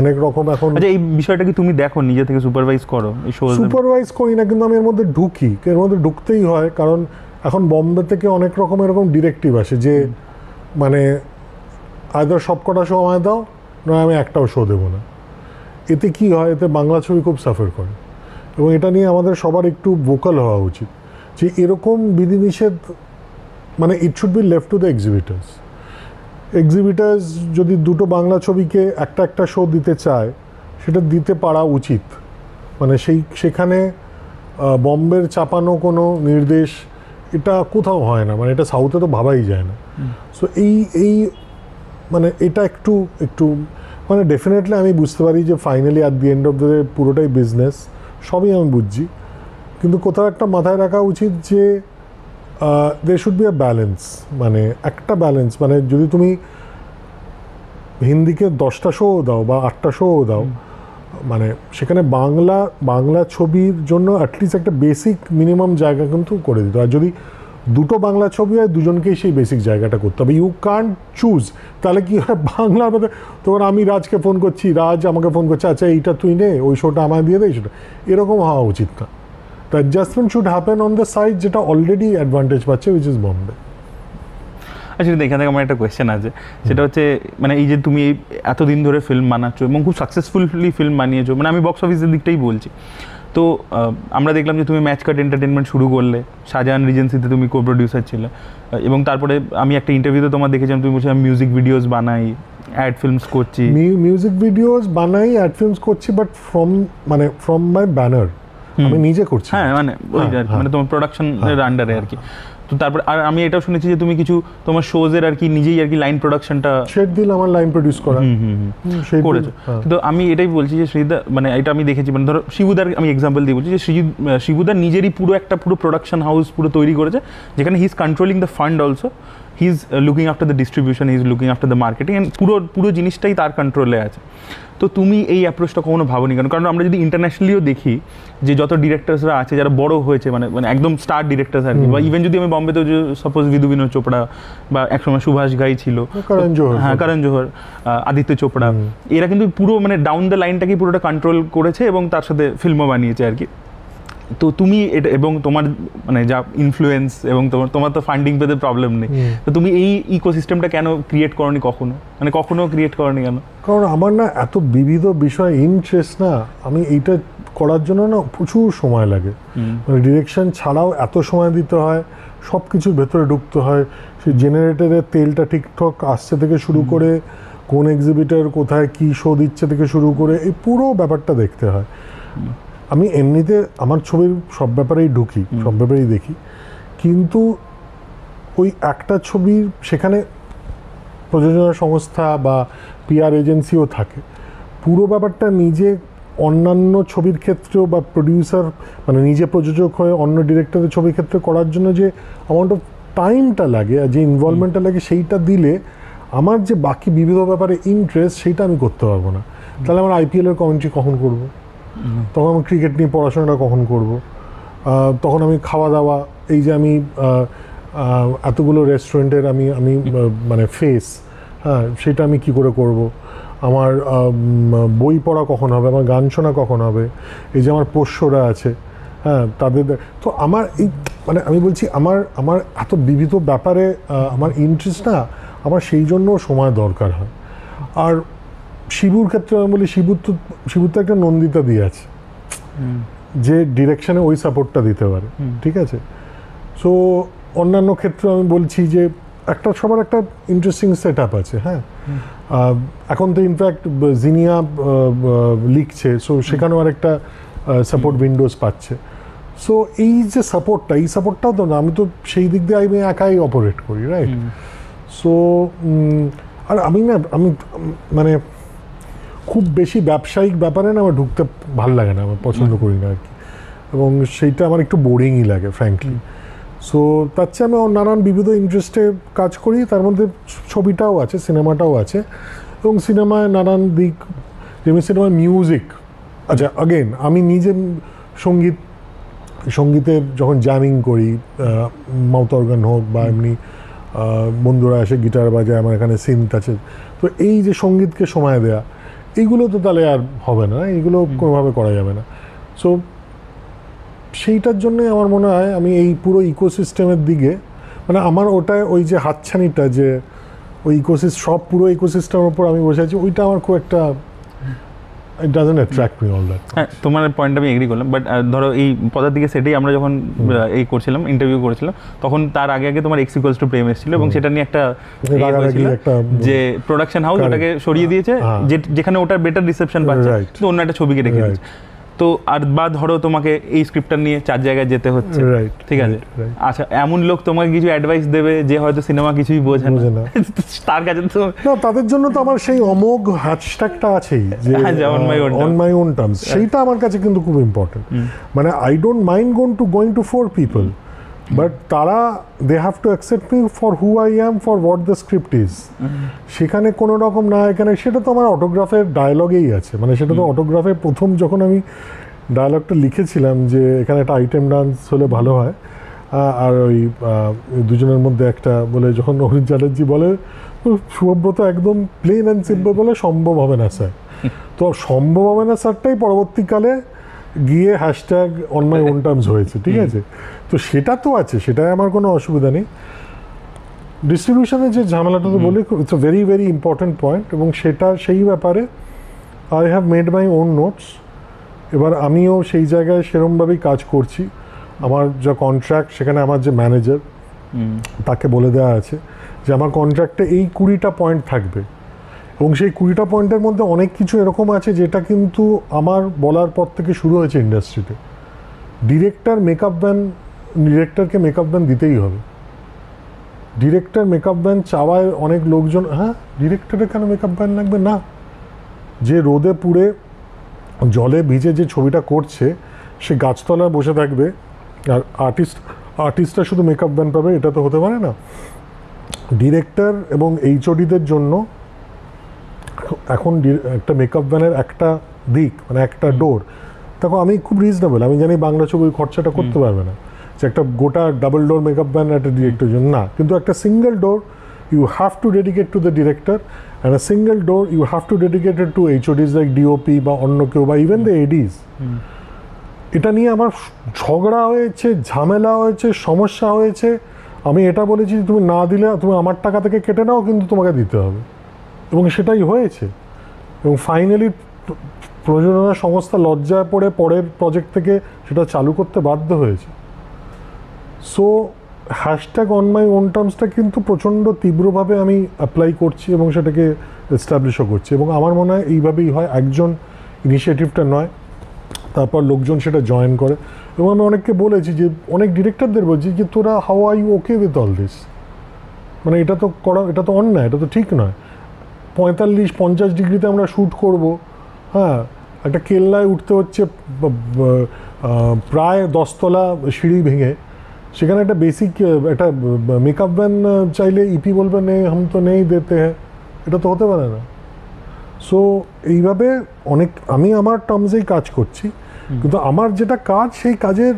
অনেক রকম এখন আচ্ছা এই বিষয়টা কি তুমি দেখো নিজে থেকে সুপারভাইজ করো এই শো সুপারভাইজ করি না কিন্তু আমি এর মধ্যে ঢুকি এর মধ্যে ঢুকতেই হয় কারণ এখন বম্বে থেকে অনেক রকম এরকম ডিরেক্টিভ আসে যে মানে আয়দার সব কটা শো আমায় দাও নয় আমি একটাও শো দেবো না এতে কি হয় এতে বাংলা ছবি খুব সাফার করে এবং এটা নিয়ে আমাদের সবার একটু ভোকাল হওয়া উচিত যে এরকম বিধিনিষেধ মানে it should be left to the exhibitors exhibitors যদি দুটো বাংলা ছবিকে একটা একটা শো দিতে চায় সেটা দিতে পারা উচিত মানে সেই সেখানে বম্বের চাপানো কোনো নির্দেশ এটা কোথাও হয় না মানে এটা সাউথে তো ভাবাই যায় না সো এই এই মানে এটা একটু একটু মানে ডেফিনেটলি আমি বুঝতে পারি যে finally at the end of the day পুরোটাই বিজনেস সবই আমি বুঝছি কিন্তু কোথাও একটা মাথায় রাখা উচিত যে they should be a balance মানে একটা ব্যালেন্স মানে যদি তুমি হিন্দিকে দশটা শোও দাও বা আটটা শোও দাও মানে সেখানে বাংলা বাংলা ছবির জন্য অ্যাটলিস্ট একটা বেসিক মিনিমাম জায়গা কিন্তু করে দিত আর যদি দুটো বাংলা ছবি হয় দুজনকেই সেই বেসিক জায়গাটা করতে হবে ইউ কান্ট চুজ তাহলে কি হয় বাংলার মধ্যে তখন আমি রাজকে ফোন করছি রাজ আমাকে ফোন করছে আচ্ছা এইটা তুই নে ওই শোটা আমায় দিয়ে দে সেটা এরকম হওয়া উচিত না তো adjustment should happen on the side যেটা অলরেডি অ্যাডভান্টেজ পাচ্ছে উইচ ইজ বম্বে আচ্ছা এখান থেকে আমার একটা কোয়েশ্চেন আছে সেটা হচ্ছে মানে এই যে তুমি এতদিন ধরে ফিল্ম বানাচ্ছ এবং খুব সাকসেসফুলি ফিল্ম বানিয়েছো মানে আমি বক্স অফিসের দিকটাই বলছি তো আমরা দেখলাম যে তুমি ম্যাচ কাট এন্টারটেনমেন্ট শুরু করলে শাহজাহান রিজেন্সিতে তুমি কো প্রডিউসার ছিলে এবং তারপরে আমি একটা ইন্টারভিউতে তোমার দেখেছিলাম তুমি বলছিলাম মিউজিক ভিডিওস বানাই অ্যাড ফিল্মস করছি মিউজিক ভিডিওস বানাই অ্যাড ফিল্মস করছি বাট ফ্রম মানে ফ্রম মাই ব্যানার আমি নিজে করছি হ্যাঁ মানে হ্যাঁ, হ্যাঁ। মানে তোমার প্রোডাকশনের হ্যাঁ। আন্ডারে আর কি তো তারপর আর আমি এটাও শুনেছি যে তুমি কিছু তোমার শোজের আর কি নিজেই আর কি লাইন প্রোডাকশনটা শেড দিল আমার লাইন প্রোডিউস করা করেছো হ্যাঁ। তো আমি এটাই বলছি যে শ্রীদা মানে এটা আমি দেখেছি মানে ধরো শিবুদার আমি এক্সাম্পল দিয়ে বলছি যে শিবুদার নিজেরই পুরো একটা পুরো প্রোডাকশন হাউস পুরো তৈরি করেছে যেখানে he is controlling the fund also he is looking after the distribution he is looking after the marketing and পুরো পুরো জিনিসটাই তার কন্ট্রোলে আছে তো তুমি এই অ্যাপ্রোচটা কখনো ভাবনি কেন কারণ আমরা যদি ইন্টারন্যাশনালিও দেখি যে যত ডিরেক্টার্সরা আছে যারা বড় হয়েছে মানে মানে একদম স্টার ডিরেক্টার্স আর কি বা ইভেন যদি আমি বম্বেতে সাপোজ বিধু বিনোদ চোপড়া বা একসময় সুভাষ গাই ছিল হ্যাঁ করণ জোহর আদিত্য চোপড়া এরা কিন্তু পুরো মানে ডাউন দ্য লাইনটাকে পুরোটা কন্ট্রোল করেছে এবং তার সাথে ফিল্মও বানিয়েছে আর কি তো তুমি এটা এবং তোমার মানে যা ইনফ্লুয়েন্স এবং তোমার তোমার তো ফান্ডিং পেতে প্রবলেম নেই তো তুমি এই ইকোসিস্টেমটা কেন ক্রিয়েট করনি কখনো মানে কখনো ক্রিয়েট করনি কেন কারণ আমার না এত বিবিধ বিষয় ইন্টারেস্ট না আমি এইটা করার জন্য না প্রচুর সময় লাগে মানে ডিরেকশন ছাড়াও এত সময় দিতে হয় সব কিছুর ভেতরে ঢুকতে হয় সে জেনারেটরের তেলটা ঠিকঠাক আসছে থেকে শুরু করে কোন এক্সিবিটার কোথায় কী শো দিচ্ছে থেকে শুরু করে এই পুরো ব্যাপারটা দেখতে হয় আমি এমনিতে আমার ছবির সব ব্যাপারেই ঢুকি সব ব্যাপারেই দেখি কিন্তু ওই একটা ছবির সেখানে প্রযোজনা সংস্থা বা পিআর এজেন্সিও থাকে পুরো ব্যাপারটা নিজে অন্যান্য ছবির ক্ষেত্রেও বা প্রডিউসার মানে নিজে প্রযোজক হয়ে অন্য ডিরেক্টরের ছবির ক্ষেত্রে করার জন্য যে অ্যামাউন্ট অফ টাইমটা লাগে আর যে ইনভলভমেন্টটা লাগে সেইটা দিলে আমার যে বাকি বিবিধ ব্যাপারে ইন্টারেস্ট সেইটা আমি করতে পারবো না তাহলে আমার আইপিএলের কমেন্ট্রি কখন করবো তখন আমি ক্রিকেট নিয়ে পড়াশোনাটা কখন করব তখন আমি খাওয়া দাওয়া এই যে আমি এতগুলো রেস্টুরেন্টের আমি আমি মানে ফেস হ্যাঁ সেটা আমি কি করে করব আমার বই পড়া কখন হবে আমার গান শোনা কখন হবে এই যে আমার পোষ্যরা আছে হ্যাঁ তাদের তো আমার এই মানে আমি বলছি আমার আমার এত বিবিধ ব্যাপারে আমার ইন্টারেস্ট না আমার সেই জন্য সময় দরকার হয় আর শিবুর ক্ষেত্রে আমি বলি শিবুর তো শিবুর তো একটা নন্দিতা দিয়ে আছে যে ডিরেকশানে ওই সাপোর্টটা দিতে পারে ঠিক আছে সো অন্যান্য ক্ষেত্রে আমি বলছি যে একটা সবার একটা ইন্টারেস্টিং সেট আপ আছে হ্যাঁ এখন তো ইনফ্যাক্ট জিনিয়া লিখছে সো সেখানেও আর একটা সাপোর্ট উইন্ডোজ পাচ্ছে সো এই যে সাপোর্টটা এই সাপোর্টটাও তো না আমি তো সেই দিক দিয়ে আমি একাই অপারেট করি রাইট সো আর আমি না আমি মানে খুব বেশি ব্যবসায়িক ব্যাপারে না আমার ঢুকতে ভাল লাগে না আমার পছন্দ করি না আর কি এবং সেইটা আমার একটু বোরিংই লাগে ফ্র্যাঙ্কলি সো তার চেয়ে আমি নানান বিবিধ ইন্টারেস্টে কাজ করি তার মধ্যে ছবিটাও আছে সিনেমাটাও আছে এবং সিনেমায় নানান দিক যেমন সিনেমার মিউজিক আচ্ছা আগেন আমি নিজে সঙ্গীত সঙ্গীতে যখন জ্যামিং করি মাউথ অর্গান হোক বা এমনি বন্ধুরা এসে গিটার বাজায় আমার এখানে সিন্থ আছে তো এই যে সঙ্গীতকে সময় দেয়া এগুলো তো তাহলে আর হবে না এগুলো কোনোভাবে করা যাবে না সো সেইটার জন্যে আমার মনে হয় আমি এই পুরো ইকোসিস্টেমের দিকে মানে আমার ওটায় ওই যে হাতছানিটা যে ওই ইকোসিস্ট সব পুরো ইকোসিস্টেমের ওপর আমি বসে আছি ওইটা আমার খুব একটা it doesn't attract me all that হ্যাঁ তোমার পয়েন্ট আমি এগ্রি করলাম বাট ধরো এই পদার দিকে সেটাই আমরা যখন এই করছিলাম ইন্টারভিউ করেছিলাম তখন তার আগে আগে তোমার এক্স ইকুয়ালস টু প্রেম এসেছিল এবং সেটা নিয়ে একটা যে প্রোডাকশন ইয়ে হাউস ওটাকে সরিয়ে দিয়েছে হ্যাঁ। যেখানে ওটার বেটার রিসেপশন পাচ্ছে তো অন্য একটা ছবিকে রেখে দিয়েছে তো আর বা ধরো তোমাকে এই স্ক্রিপ্টটা নিয়ে চার জায়গায় যেতে হচ্ছে ঠিক আছে আচ্ছা এমন লোক তোমাকে কিছু অ্যাডভাইস দেবে যে হয়তো সিনেমা কিছুই বোঝে না *laughs* তার কাছে তো না তাদের জন্য তো আমার সেই অমোঘ হ্যাশট্যাগটা আছেই যে অন মাই ওন টার্মস সেইটা আমার কাছে কিন্তু খুব ইম্পর্টেন্ট মানে I don't mind gone to going to four people but তারা they have to accept me for who I am for what the script is সেখানে কোনো রকম না এখানে সেটা তো আমার অটোগ্রাফের ডায়লগেই আছে মানে সেটা তো অটোগ্রাফের প্রথম যখন আমি ডায়লগটা লিখেছিলাম যে এখানে একটা আইটেম ডান্স হলে ভালো হয় আর ওই দুজনের মধ্যে একটা বলে যখন অভিজিৎ চ্যাটার্জি বলে সুব্রত একদম প্লেন অ্যান্ড সিম্পল বলে সম্ভব হবে না স্যার *laughs* তো সম্ভব হবে না স্যারটাই পরবর্তীকালে গিয়ে hashtag on my own terms হয়েছে ঠিক আছে তো সেটা তো আছে সেটাই আমার কোনো অসুবিধা নেই ডিস্ট্রিবিউশনের যে ঝামেলাটা তো বলি it's a very very important point এবং সেটা সেই ব্যাপারে I have made my own notes এবার আমিও সেই জায়গায় সেরমভাবেই কাজ করছি আমার যা কন্ট্রাক্ট সেখানে আমার যে ম্যানেজার তাকে বলে দেওয়া আছে যে আমার কন্ট্রাক্টে এই কুড়িটা পয়েন্ট থাকবে এবং সেই কুড়িটা পয়েন্টের মধ্যে অনেক কিছু এরকম আছে যেটা কিন্তু আমার বলার পর থেকে শুরু হয়েছে ইন্ডাস্ট্রিতে ডিরেক্টর মেকআপ ম্যান ডিরেক্টরকে মেকআপ ব্যান দিতেই হবে ডিরেক্টর মেকআপ ব্যান চাওয়ায় অনেক লোকজন হ্যাঁ ডিরেক্টরের কেন মেকআপ ব্যান লাগবে না যে রোদে পুড়ে জলে ভিজে যে ছবিটা করছে সে গাছতলায় বসে থাকবে আর আর্টিস্ট আর্টিস্টরা শুধু মেকআপ ব্যান পাবে এটা তো হতে পারে না ডিরেক্টর এবং এইচওডিদের জন্য এখন একটা মেকআপ ব্যানের একটা দিক মানে একটা ডোর তখন আমি খুব রিজনেবল আমি জানি বাংলা ছবির খরচাটা করতে পারবে না একটা গোটা ডাবল ডোর মেকআপ ভ্যান একটা ডিরেক্টর জন্য না কিন্তু একটা single door you have to dedicate to the director and a single door you have to dedicated to HODs like DOP বা অন্য কেউ বা ইভেন দ্য এডিজ এটা নিয়ে আমার ঝগড়া হয়েছে ঝামেলা হয়েছে সমস্যা হয়েছে আমি এটা বলেছি তুমি না দিলে তুমি আমার টাকা থেকে কেটে নাও কিন্তু তোমাকে দিতে হবে এবং সেটাই হয়েছে এবং ফাইনালি প্রযোজনা সংস্থা লজ্জায় পড়ে পরের প্রজেক্ট থেকে সেটা চালু করতে বাধ্য হয়েছে so hashtag on my own টার্মসটা কিন্তু প্রচণ্ড তীব্রভাবে আমি অ্যাপ্লাই করছি এবং সেটাকে এস্টাবলিশও করছি এবং আমার মনে হয় এইভাবেই হয় একজন ইনিশিয়েটিভটা নয় তারপর লোকজন সেটা জয়েন করে এবং আমি অনেককে বলেছি যে অনেক ডিরেক্টরদের বলছি যে তোরা how I you okay with all this মানে এটা তো করা এটা তো অন্যায় এটা তো ঠিক নয় পঁয়তাল্লিশ পঞ্চাশ ডিগ্রিতে আমরা শ্যুট করব হ্যাঁ একটা কেল্লায় উঠতে হচ্ছে প্রায় দশতলা সিঁড়ি ভেঙে সেখানে একটা বেসিক একটা মেকআপ ভ্যান চাইলে ইপি e বলবে নেই হাম তো নেই দেতে হ্যাঁ এটা তো হতে পারে না সো এইভাবে অনেক আমি আমার টার্মসেই কাজ করছি কিন্তু আমার যেটা কাজ সেই কাজের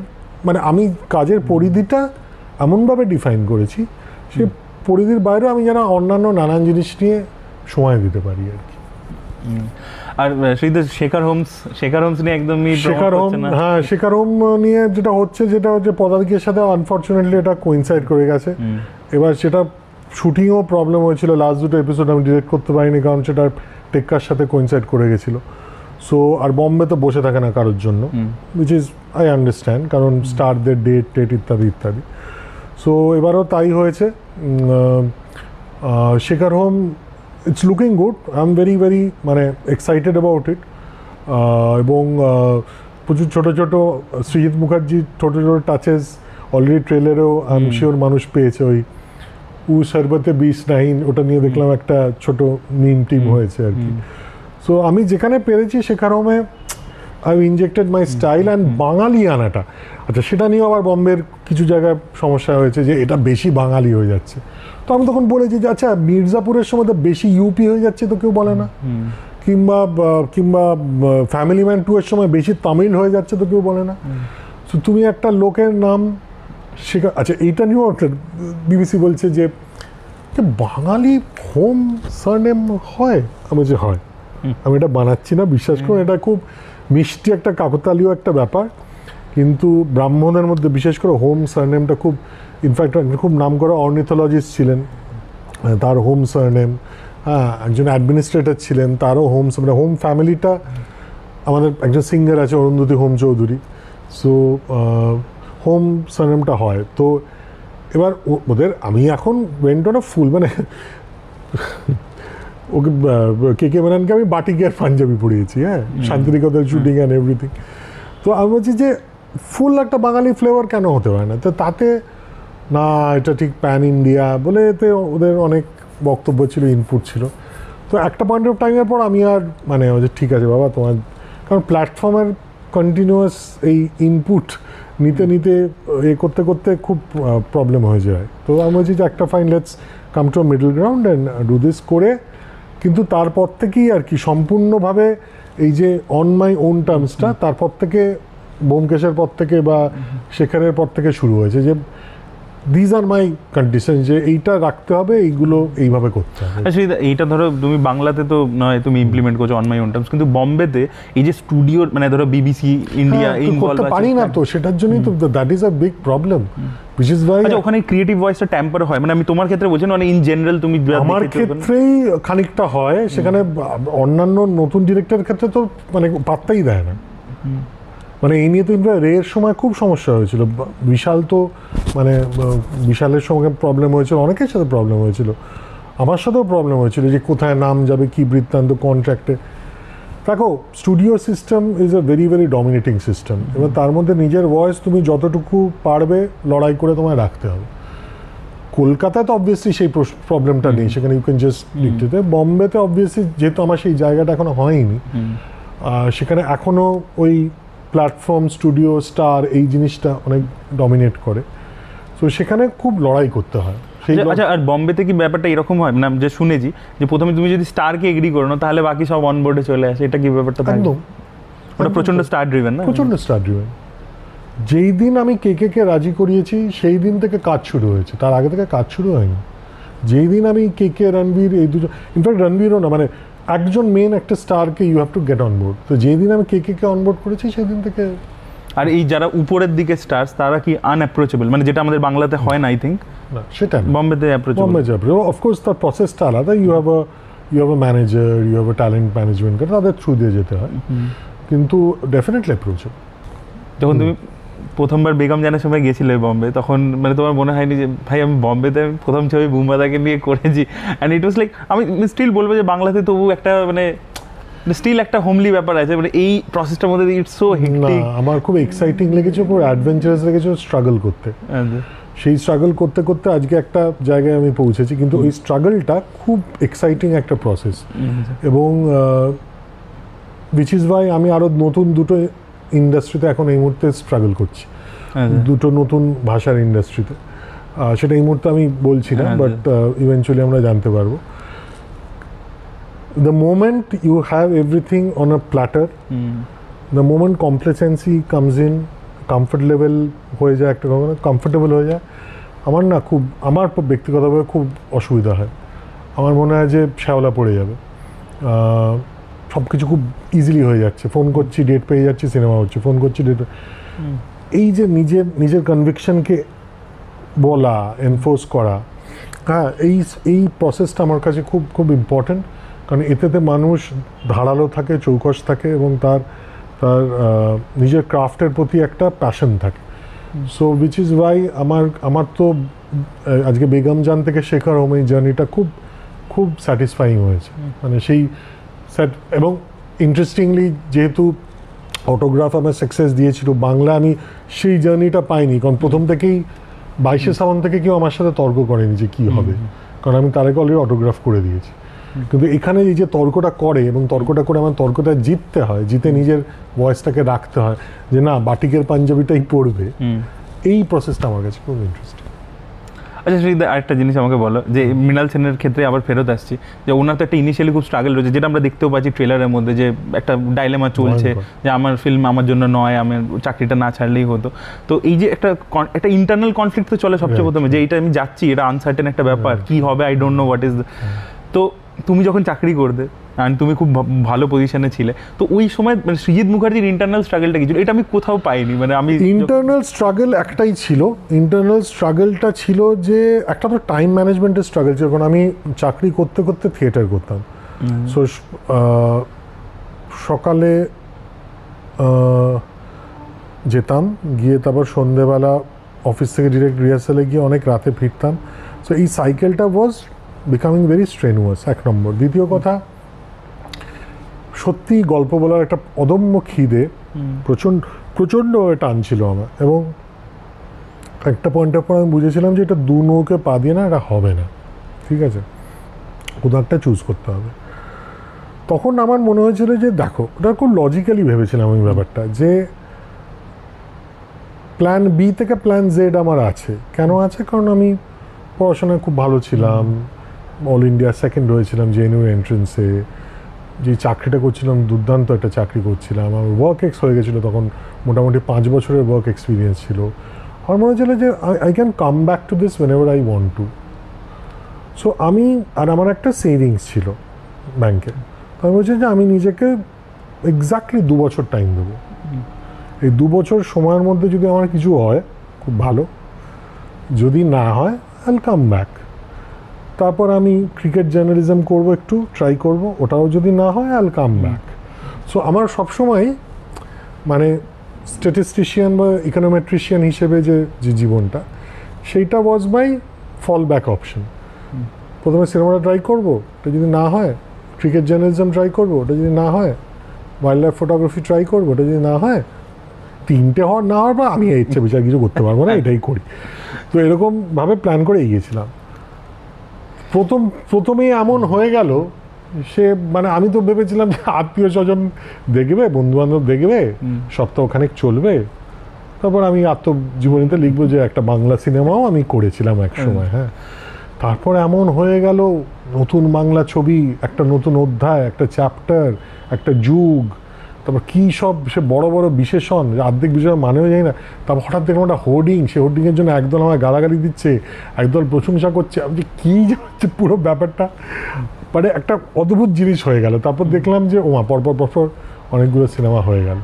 মানে আমি কাজের পরিধিটা এমনভাবে ডিফাইন করেছি সে পরিধির বাইরে আমি যেন অন্যান্য নানান জিনিস নিয়ে সময় দিতে পারি আর কি আর সেই শেখার হোমস শেখার হোমস নিয়ে একদমই শেখার হোম হ্যাঁ শেখার হোম নিয়ে যেটা হচ্ছে যেটা হচ্ছে পদার্কের সাথে আনফর্চুনেটলি এটা কোইনসাইড করে গেছে এবার সেটা শুটিংও প্রবলেম হয়েছিল লাস্ট দুটো এপিসোড আমি ডিরেক্ট করতে পারিনি কারণ সেটা টেক্কার সাথে কোইনসাইড করে গেছিলো সো আর বম্বে তো বসে থাকে না কারোর জন্য উইচ ইজ আই আন্ডারস্ট্যান্ড কারণ স্টারদের ডেট টেট ইত্যাদি ইত্যাদি সো এবারও তাই হয়েছে Shekhar home it's looking good I am very very মানে এক্সাইটেড অ্যাবাউট ইট এবং uh, প্রচুর ছোটো ছোটো সৃজিত মুখার্জির ছোটো ছোটো টাচেস অলরেডি ট্রেলারেও আই এম শিওর মানুষ পেয়েছে ওই উ সর্বতে বিশ নাইন ওটা নিয়ে দেখলাম hmm. একটা ছোট মিম টিম hmm. হয়েছে আর কি সো hmm. আমি যেখানে পেরেছি সেখানে I injected my style and Bengali আনাটা আচ্ছা সেটা নিয়েও আবার বম্বের কিছু জায়গায় সমস্যা হয়েছে যে এটা বেশি বাঙালি হয়ে যাচ্ছে তো আমি তখন বলেছি যে আচ্ছা মির্জাপুরের সময় তো বেশি ইউপি হয়ে যাচ্ছে তো কেউ বলে না কিংবা কিংবা ফ্যামিলি ম্যান টু এর সময় বেশি তামিল হয়ে যাচ্ছে তো কেউ বলে না তো তুমি একটা লোকের নাম শেখা আচ্ছা এইটা নিয়েও বিবিসি বলছে যে বাঙালি হোম সারনেম হয় আমি যে হয় আমি এটা বানাচ্ছি না বিশ্বাস করুন এটা খুব মিষ্টি একটা কাকতালীয় একটা ব্যাপার কিন্তু ব্রাহ্মণের মধ্যে বিশেষ করে হোম সারনেমটা খুব ইনফ্যাক্ট খুব নাম করা অর্নিথোলজিস্ট ছিলেন তার হোম সারনেম হ্যাঁ একজন অ্যাডমিনিস্ট্রেটর ছিলেন তারও হোম মানে হোম ফ্যামিলিটা আমাদের একজন সিঙ্গার আছে অরুন্ধতি হোম চৌধুরী সো হোম সারনেমটা হয় তো এবার ওদের আমি এখন ওয়েন্ট অন ফুল মানে ওকে কে কে মেনানকে আমি বাটিকের পাঞ্জাবি পড়িয়েছি হ্যাঁ শান্তিনিকেতন শুটিং অ্যান্ড এভরিথিং তো আমি বলছি যে ফুল একটা বাঙালি ফ্লেভার কেন হতে পারে না তো তাতে না এটা ঠিক প্যান ইন্ডিয়া বলে এতে ওদের অনেক বক্তব্য ছিল ইনপুট ছিল তো একটা পয়েন্ট অফ টাইমের পর আমি আর মানে যে ঠিক আছে বাবা তোমার কারণ প্ল্যাটফর্মের কন্টিনিউয়াস এই ইনপুট নিতে নিতে এ করতে করতে খুব প্রবলেম হয়ে যায় তো আমি বলছি যে একটা fine let's come to middle ground and do this করে কিন্তু তারপর থেকেই আর কি সম্পূর্ণভাবে এই যে অন মাই ওন টার্মসটা তারপর থেকে বোমকেশের পর থেকে বা সেখানের পর থেকে শুরু হয়েছে যে দিজ আর মাই কন্ডিশন যে এইটা রাখতে হবে এইগুলো এইভাবে করতে হবে আচ্ছা, এইটা ধরো তুমি বাংলাতে তো নয় তুমি ইমপ্লিমেন্ট করছো অন মাই ওন টার্মস কিন্তু বম্বেতে এই যে স্টুডিও মানে ধরো বিবিসি ইন্ডিয়া করতে পারি না তো সেটার জন্যই তো that is a big problem which is why আচ্ছা ওখানে ক্রিয়েটিভ ভয়েসটা ট্যাম্পার হয় মানে আমি তোমার ক্ষেত্রে বলছি মানে ইন জেনারেল তুমি আমার ক্ষেত্রেই খানিকটা হয় সেখানে অন্যান্য নতুন ডিরেক্টরের ক্ষেত্রে তো মানে পাত্তাই দেয় না মানে এই নিয়ে তো রে এর সময় খুব সমস্যা হয়েছিল বিশাল তো মানে বিশালের সঙ্গে প্রবলেম হয়েছিল অনেকের সাথে প্রবলেম হয়েছিল আমার সাথেও প্রবলেম হয়েছিল যে কোথায় নাম যাবে কি বৃত্তান্ত কন্ট্রাক্টে দেখো studio system is a very very dominating system এবার তার মধ্যে নিজের ভয়েস তুমি যতটুকু পারবে লড়াই করে তোমায় রাখতে হবে কলকাতায় তো অবভিয়াসলি সেই প্রবলেমটা নেই সেখানে ইউ ক্যান জাস্ট লিখতে বম্বেতে অবভিয়াসলি যেহেতু আমার সেই জায়গাটা এখনো হয়নি সেখানে এখনও ওই প্ল্যাটফর্ম স্টুডিও স্টার এই জিনিসটা অনেক ডমিনেট করে তো সেখানে খুব লড়াই করতে হয় আচ্ছা, আচ্ছা আর বম্বেতে কি ব্যাপারটা এরকম হয় না যে শুনেছি যে প্রথমে তুমি যদি স্টারকে এগ্রি করো না তাহলে বাকি সব অনবোর্ডে চলে আসে এটা কি ব্যাপারটা একদম ওটা প্রচণ্ড স্টার ড্রিভেন না প্রচণ্ড স্টার ড্রিভেন যেই দিন আমি কে কে কে রাজি করিয়েছি সেই দিন থেকে কাজ শুরু হয়েছে তার আগে থেকে কাজ শুরু হয়নি যেই দিন আমি কে কে রণবীর এই দুজন ইনফ্যাক্ট রণবীরও না মানে একজন মেন একটা স্টারকে you have to get on board তো যেদিন আমি কে কে কে বোর্ড করেছি সেদিন থেকে আর এই যারা উপরের দিকে স্টার তারা কি আনঅ্যাপ্রোচেবল মানে যেটা আমাদের বাংলাতে হয় না আই থিঙ্ক সেটা বম্বেতে অ্যাপ্রোচেবল বম্বে অফকোর্স তার প্রসেসটা আলাদা you have a you have a manager you have a talent management করে তাদের থ্রু দিয়ে যেতে হয় কিন্তু ডেফিনেটলি অ্যাপ্রোচেবল যখন তুমি প্রথমবার বেগম জানার সময় গেছিলে বম্বে তখন মানে তোমার মনে হয়নি যে ভাই আমি বম্বেতে প্রথম ছবি বুম্বাদাকে নিয়ে করেছি অ্যান্ড ইট ওয়াজ লাইক আমি স্টিল বলবো যে বাংলাতে তবু একটা মানে স্টিল মানে একটা হোমলি ব্যাপার আছে মানে এই প্রসেসটার মধ্যে ইটস সো হিংলা আমার খুব এক্সাইটিং লেগেছে পুরো অ্যাডভেঞ্চারাস লেগেছে স্ট্রাগল করতে সেই স্ট্রাগল করতে করতে আজকে একটা জায়গায় আমি পৌঁছেছি কিন্তু ওই স্ট্রাগলটা খুব এক্সাইটিং একটা প্রসেস এবং উইচ ইজ ওয়াই আমি আরও নতুন দুটো ইন্ডাস্ট্রিতে এখন এই মুহূর্তে স্ট্রাগল করছি হ্যাঁ, হ্যাঁ। দুটো নতুন ভাষার ইন্ডাস্ট্রিতে সেটা এই মুহূর্তে আমি বলছি না বাট হ্যাঁ, ইভেনচুয়ালি আমরা জানতে পারবো the moment you have everything on a platter the moment complacency comes in in হয়ে যায় একটা কখনো কমফোর্টেবল হয়ে যায় আমার না খুব আমার ব্যক্তিগতভাবে খুব অসুবিধা হয় আমার মনে হয় যে শ্যাওলা পড়ে যাবে সব কিছু খুব ইজিলি হয়ে যাচ্ছে ফোন করছি ডেট পেয়ে যাচ্ছি সিনেমা হচ্ছে ফোন করছি ডেট এই যে নিজের নিজের কনভিকশনকে বলা এনফোর্স করা হ্যাঁ এই এই প্রসেসটা আমার কাছে খুব খুব ইম্পর্ট্যান্ট কারণ এতেতে মানুষ ধারালো থাকে চৌকস থাকে এবং তার তার নিজের ক্রাফটের প্রতি একটা প্যাশন থাকে সো উইচ ইজ ওয়াই আমার আমার তো আজকে বেগম জান থেকে শেখার হোম এই জার্নিটা খুব খুব স্যাটিসফাইং হয়েছে মানে সেই স্যার এবং ইন্টারেস্টিংলি যেহেতু ফটোগ্রাফ আমার সাকসেস দিয়েছিল বাংলা আমি সেই জার্নিটা পাইনি কারণ প্রথম থেকেই বাইশে সাবান থেকে কেউ আমার সাথে তর্ক করেনি যে কী হবে কারণ আমি তার আগে অলরেডি অটোগ্রাফ করে দিয়েছি কিন্তু এখানে এই যে তর্কটা করে এবং তর্কটা করে আমার তর্কটা জিততে হয় জিতে নিজের ভয়েসটাকে রাখতে হয় যে না বাটিকের পাঞ্জাবিটাই পড়বে এই প্রসেসটা আমার কাছে খুব ইন্টারেস্টিং আচ্ছা সেই আরেকটা জিনিস আমাকে বলো যে মৃণাল সেনের ক্ষেত্রে আবার ফেরত আসছি যে ওনার তো একটা ইনিশিয়ালি খুব স্ট্রাগল রয়েছে যেটা আমরা দেখতেও পাচ্ছি ট্রেলারের মধ্যে যে একটা ডাইলেমা চলছে যে আমার ফিল্ম আমার জন্য নয় আমার চাকরিটা না ছাড়লেই হতো তো এই যে একটা একটা ইন্টারনাল কনফ্লিক্ট তো চলে সবচেয়ে প্রথমে যে এটা আমি যাচ্ছি এটা আনসার্টেন একটা ব্যাপার কি হবে I don't know what is তো তুমি যখন চাকরি করবে অ্যান্ড তুমি খুব ভালো পজিশনে ছিলে তো ওই সময় মানে সৃজিত মুখার্জির ইন্টারনাল স্ট্রাগলটা কি ছিল এটা আমি কোথাও পাইনি মানে আমি ইন্টারনাল স্ট্রাগল একটাই ছিল ইন্টারনাল স্ট্রাগলটা ছিল যে একটা তো টাইম ম্যানেজমেন্টের স্ট্রাগল ছিল কারণ আমি চাকরি করতে করতে থিয়েটার করতাম সো সকালে যেতাম গিয়ে তারপর সন্ধেবেলা অফিস থেকে ডিরেক্ট রিহার্সালে গিয়ে অনেক রাতে ফিরতাম সো এই সাইকেলটা ওয়াজ বিকামিং ভেরি স্ট্রেনুয়াস এক নম্বর দ্বিতীয় কথা সত্যি গল্প বলার একটা অদম্য খিদে প্রচণ্ড প্রচণ্ড টান ছিল আমার এবং একটা পয়েন্টের পর আমি বুঝেছিলাম যে এটা দু নৌকে পা দিয়ে না এটা হবে না ঠিক আছে কোথাও একটা চুজ করতে হবে তখন আমার মনে হয়েছিল যে দেখো ওটা খুব লজিক্যালি ভেবেছিলাম আমি ব্যাপারটা যে প্ল্যান বি থেকে প্ল্যান জেড আমার আছে কেন আছে কারণ আমি পড়াশোনায় খুব ভালো ছিলাম অল ইন্ডিয়া সেকেন্ড হয়েছিলাম জেএনইউ এন্ট্রেন্সে যে চাকরিটা করছিলাম দুর্দান্ত একটা চাকরি করছিলাম আমার ওয়ার্ক এক্স হয়ে গেছিলো তখন মোটামুটি পাঁচ বছরের ওয়ার্ক এক্সপিরিয়েন্স ছিল আমার মনে হচ্ছিলো যে I can come back to this whenever I want to so আমি আর আমার একটা সেভিংস ছিল ব্যাংকে তো আমি বলছি যে আমি নিজেকে এক্স্যাক্টলি দু বছর টাইম দেবো এই দু বছর সময়ের মধ্যে যদি আমার কিছু হয় খুব ভালো যদি না হয় আইল কাম ব্যাক তারপর আমি ক্রিকেট জার্নালিজম করব একটু ট্রাই করব ওটাও যদি না হয় আল কাম ব্যাক সো আমার সবসময় মানে স্ট্যাটিস্টিশিয়ান বা ইকোনোমেট্রিশিয়ান হিসেবে যে যে জীবনটা সেইটা ওয়াজ মাই ফল ব্যাক অপশন প্রথমে সিনেমাটা ট্রাই করব ওটা যদি না হয় ক্রিকেট জার্নালিজম ট্রাই করব ওটা যদি না হয় ওয়াইল্ড লাইফ ফটোগ্রাফি ট্রাই করবো ওটা যদি না হয় তিনটে হওয়ার না হওয়ার পর আমি ইচ্ছে বিচার কিছু করতে পারবো না *laughs* এটাই করি তো এরকমভাবে প্ল্যান করে এগিয়েছিলাম প্রথম প্রথমে এমন হয়ে গেল সে মানে আমি তো ভেবেছিলাম যে আত্মীয় স্বজন দেখবে বন্ধুবান্ধব দেখবে সপ্তাহখানেক চলবে তারপর আমি আত্মজীবনীতে লিখবো যে একটা বাংলা সিনেমাও আমি করেছিলাম এক সময় হ্যাঁ তারপর এমন হয়ে গেল নতুন বাংলা ছবি একটা নতুন অধ্যায় একটা চ্যাপ্টার একটা যুগ তারপর কী সব সে বড় বড় বিশেষণ আর্ধেক বিশেষণ মানেও যায় না তারপর হঠাৎ দেখলাম একটা হোর্ডিং সে হোর্ডিংয়ের জন্য একদল আমার গালাগালি দিচ্ছে একদল প্রশংসা করছে আমি যে কী যাচ্ছে পুরো ব্যাপারটা মানে একটা অদ্ভুত জিনিস হয়ে গেল তারপর দেখলাম যে ওমা পরপর পরপর অনেকগুলো সিনেমা হয়ে গেল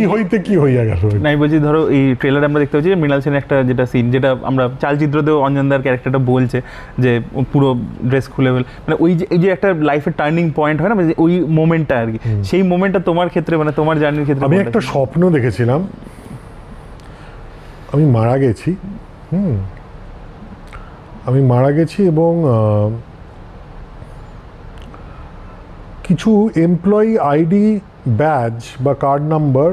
কি হইতে কি হইয়া গেল নাই বলছি ধরো এই ট্রেলার আমরা দেখতে পাচ্ছি যে মৃণাল সেন একটা যেটা সিন যেটা আমরা চালচিত্রতেও অঞ্জনদার ক্যারেক্টারটা বলছে যে পুরো ড্রেস খুলে ফেল মানে ওই যে এই যে একটা লাইফের টার্নিং পয়েন্ট হয় না মানে ওই মোমেন্টটা আর কি সেই মোমেন্টটা তোমার ক্ষেত্রে মানে তোমার জার্নির ক্ষেত্রে আমি একটা স্বপ্ন দেখেছিলাম আমি মারা গেছি হুম আমি মারা গেছি এবং কিছু এমপ্লয়ি আইডি ব্যাজ বা কার্ড নাম্বার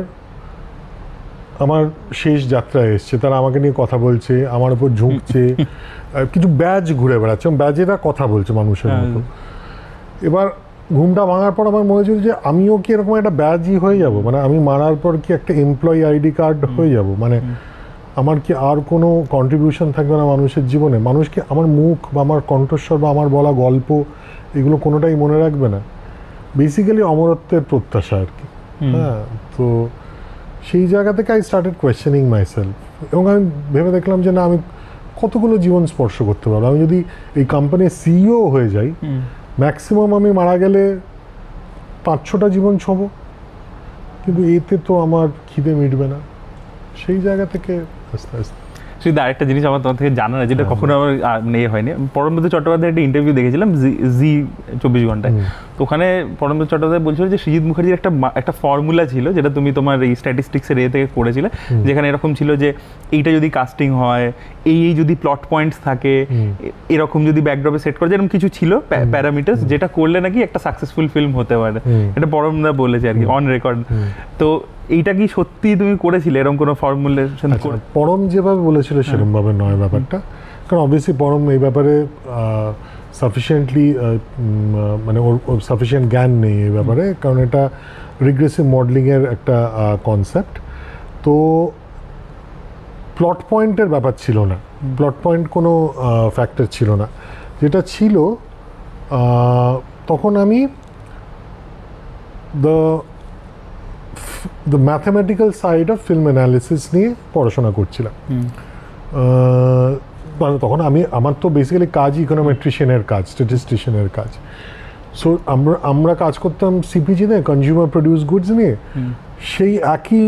আমার শেষ যাত্রায় এসছে তারা আমাকে নিয়ে কথা বলছে আমার উপর ঝুঁকছে *laughs* কিছু ব্যাজ ঘুরে বেড়াচ্ছে ব্যাজেরা কথা বলছে মানুষের মতো হ্যাঁ। এবার ঘুমটা ভাঙার পর আমার মনে হয়েছিল যে আমিও কি এরকম একটা ব্যাজই হয়ে যাব মানে আমি মারার পর কি একটা এমপ্লয়ি আইডি কার্ড হয়ে যাব মানে আমার কি আর কোনো কন্ট্রিবিউশন থাকবে না মানুষের জীবনে মানুষ কি আমার মুখ বা আমার কণ্ঠস্বর বা আমার বলা গল্প এগুলো কোনোটাই মনে রাখবে না বেসিক্যালি অমরত্বের প্রত্যাশা আর কি হ্যাঁ তো সেই জায়গা থেকে আই স্টার্টেড কোয়েশ্চেনিং মাইসেলফ এবং আমি ভেবে দেখলাম যে না আমি কতগুলো জীবন স্পর্শ করতে পারবো আমি যদি এই কোম্পানির সিইও হয়ে যাই ম্যাক্সিমাম আমি মারা গেলে পাঁচ ছটা জীবন ছোবো কিন্তু এতে তো আমার খিদে মিটবে না সেই জায়গা থেকে আস্তে আস্তে শুধু আরেকটা জিনিস আমার তোমার থেকে জানা না যেটা হ্যাঁ। কখনো আমার নেই মানে ইয়ে হয়নি পরমব্রত চট্টোপাধ্যায় একটা ইন্টারভিউ দেখেছিলাম জি চব্বিশ ঘন্টায় তো ওখানে পরমব্রত চট্টোপাধ্যায় বলছিল যে সৃজিত মুখার্জির একটা একটা ফর্মুলা ছিল যেটা তুমি তোমার এই স্ট্যাটিস্টিক্সের এ থেকে করেছিলে যেখানে এরকম ছিল যে এইটা যদি কাস্টিং হয় এই এই যদি প্লট পয়েন্টস থাকে এরকম যদি ব্যাকড্রপে সেট করে এরকম কিছু ছিল প্যারামিটার যেটা করলে নাকি একটা সাকসেসফুল ফিল্ম হতে পারে এটা পরমদা বলেছে আর কি অন রেকর্ড তো এইটা কি সত্যি তুমি করেছিলে এরকম কোনো ফর্মুলেশন আচ্ছা, পরম যেভাবে বলেছিল হ্যাঁ। সেরকমভাবে নয় ব্যাপারটা কারণ অবভিয়াসলি পরম এই ব্যাপারে সাফিসিয়েন্টলি মানে ওর সাফিসিয়েন্ট জ্ঞান নেই এই ব্যাপারে কারণ এটা রিগ্রেসিভ মডেলিংয়ের একটা কনসেপ্ট তো প্লট পয়েন্টের ব্যাপার ছিল না প্লট পয়েন্ট কোনো ফ্যাক্টর ছিল না যেটা ছিল তখন আমি the the mathematical side of film analysis নিয়ে পড়াশোনা করছিলাম মানে তখন আমি আমার তো বেসিক্যালি কাজ ইকোনোমেট্রিশিয়ানের কাজ স্ট্যাটিস্টিশিয়ানের কাজ সো আমরা আমরা কাজ করতাম সিপিজি নিয়ে কনজিউমার প্রডিউস গুডস নিয়ে সেই একই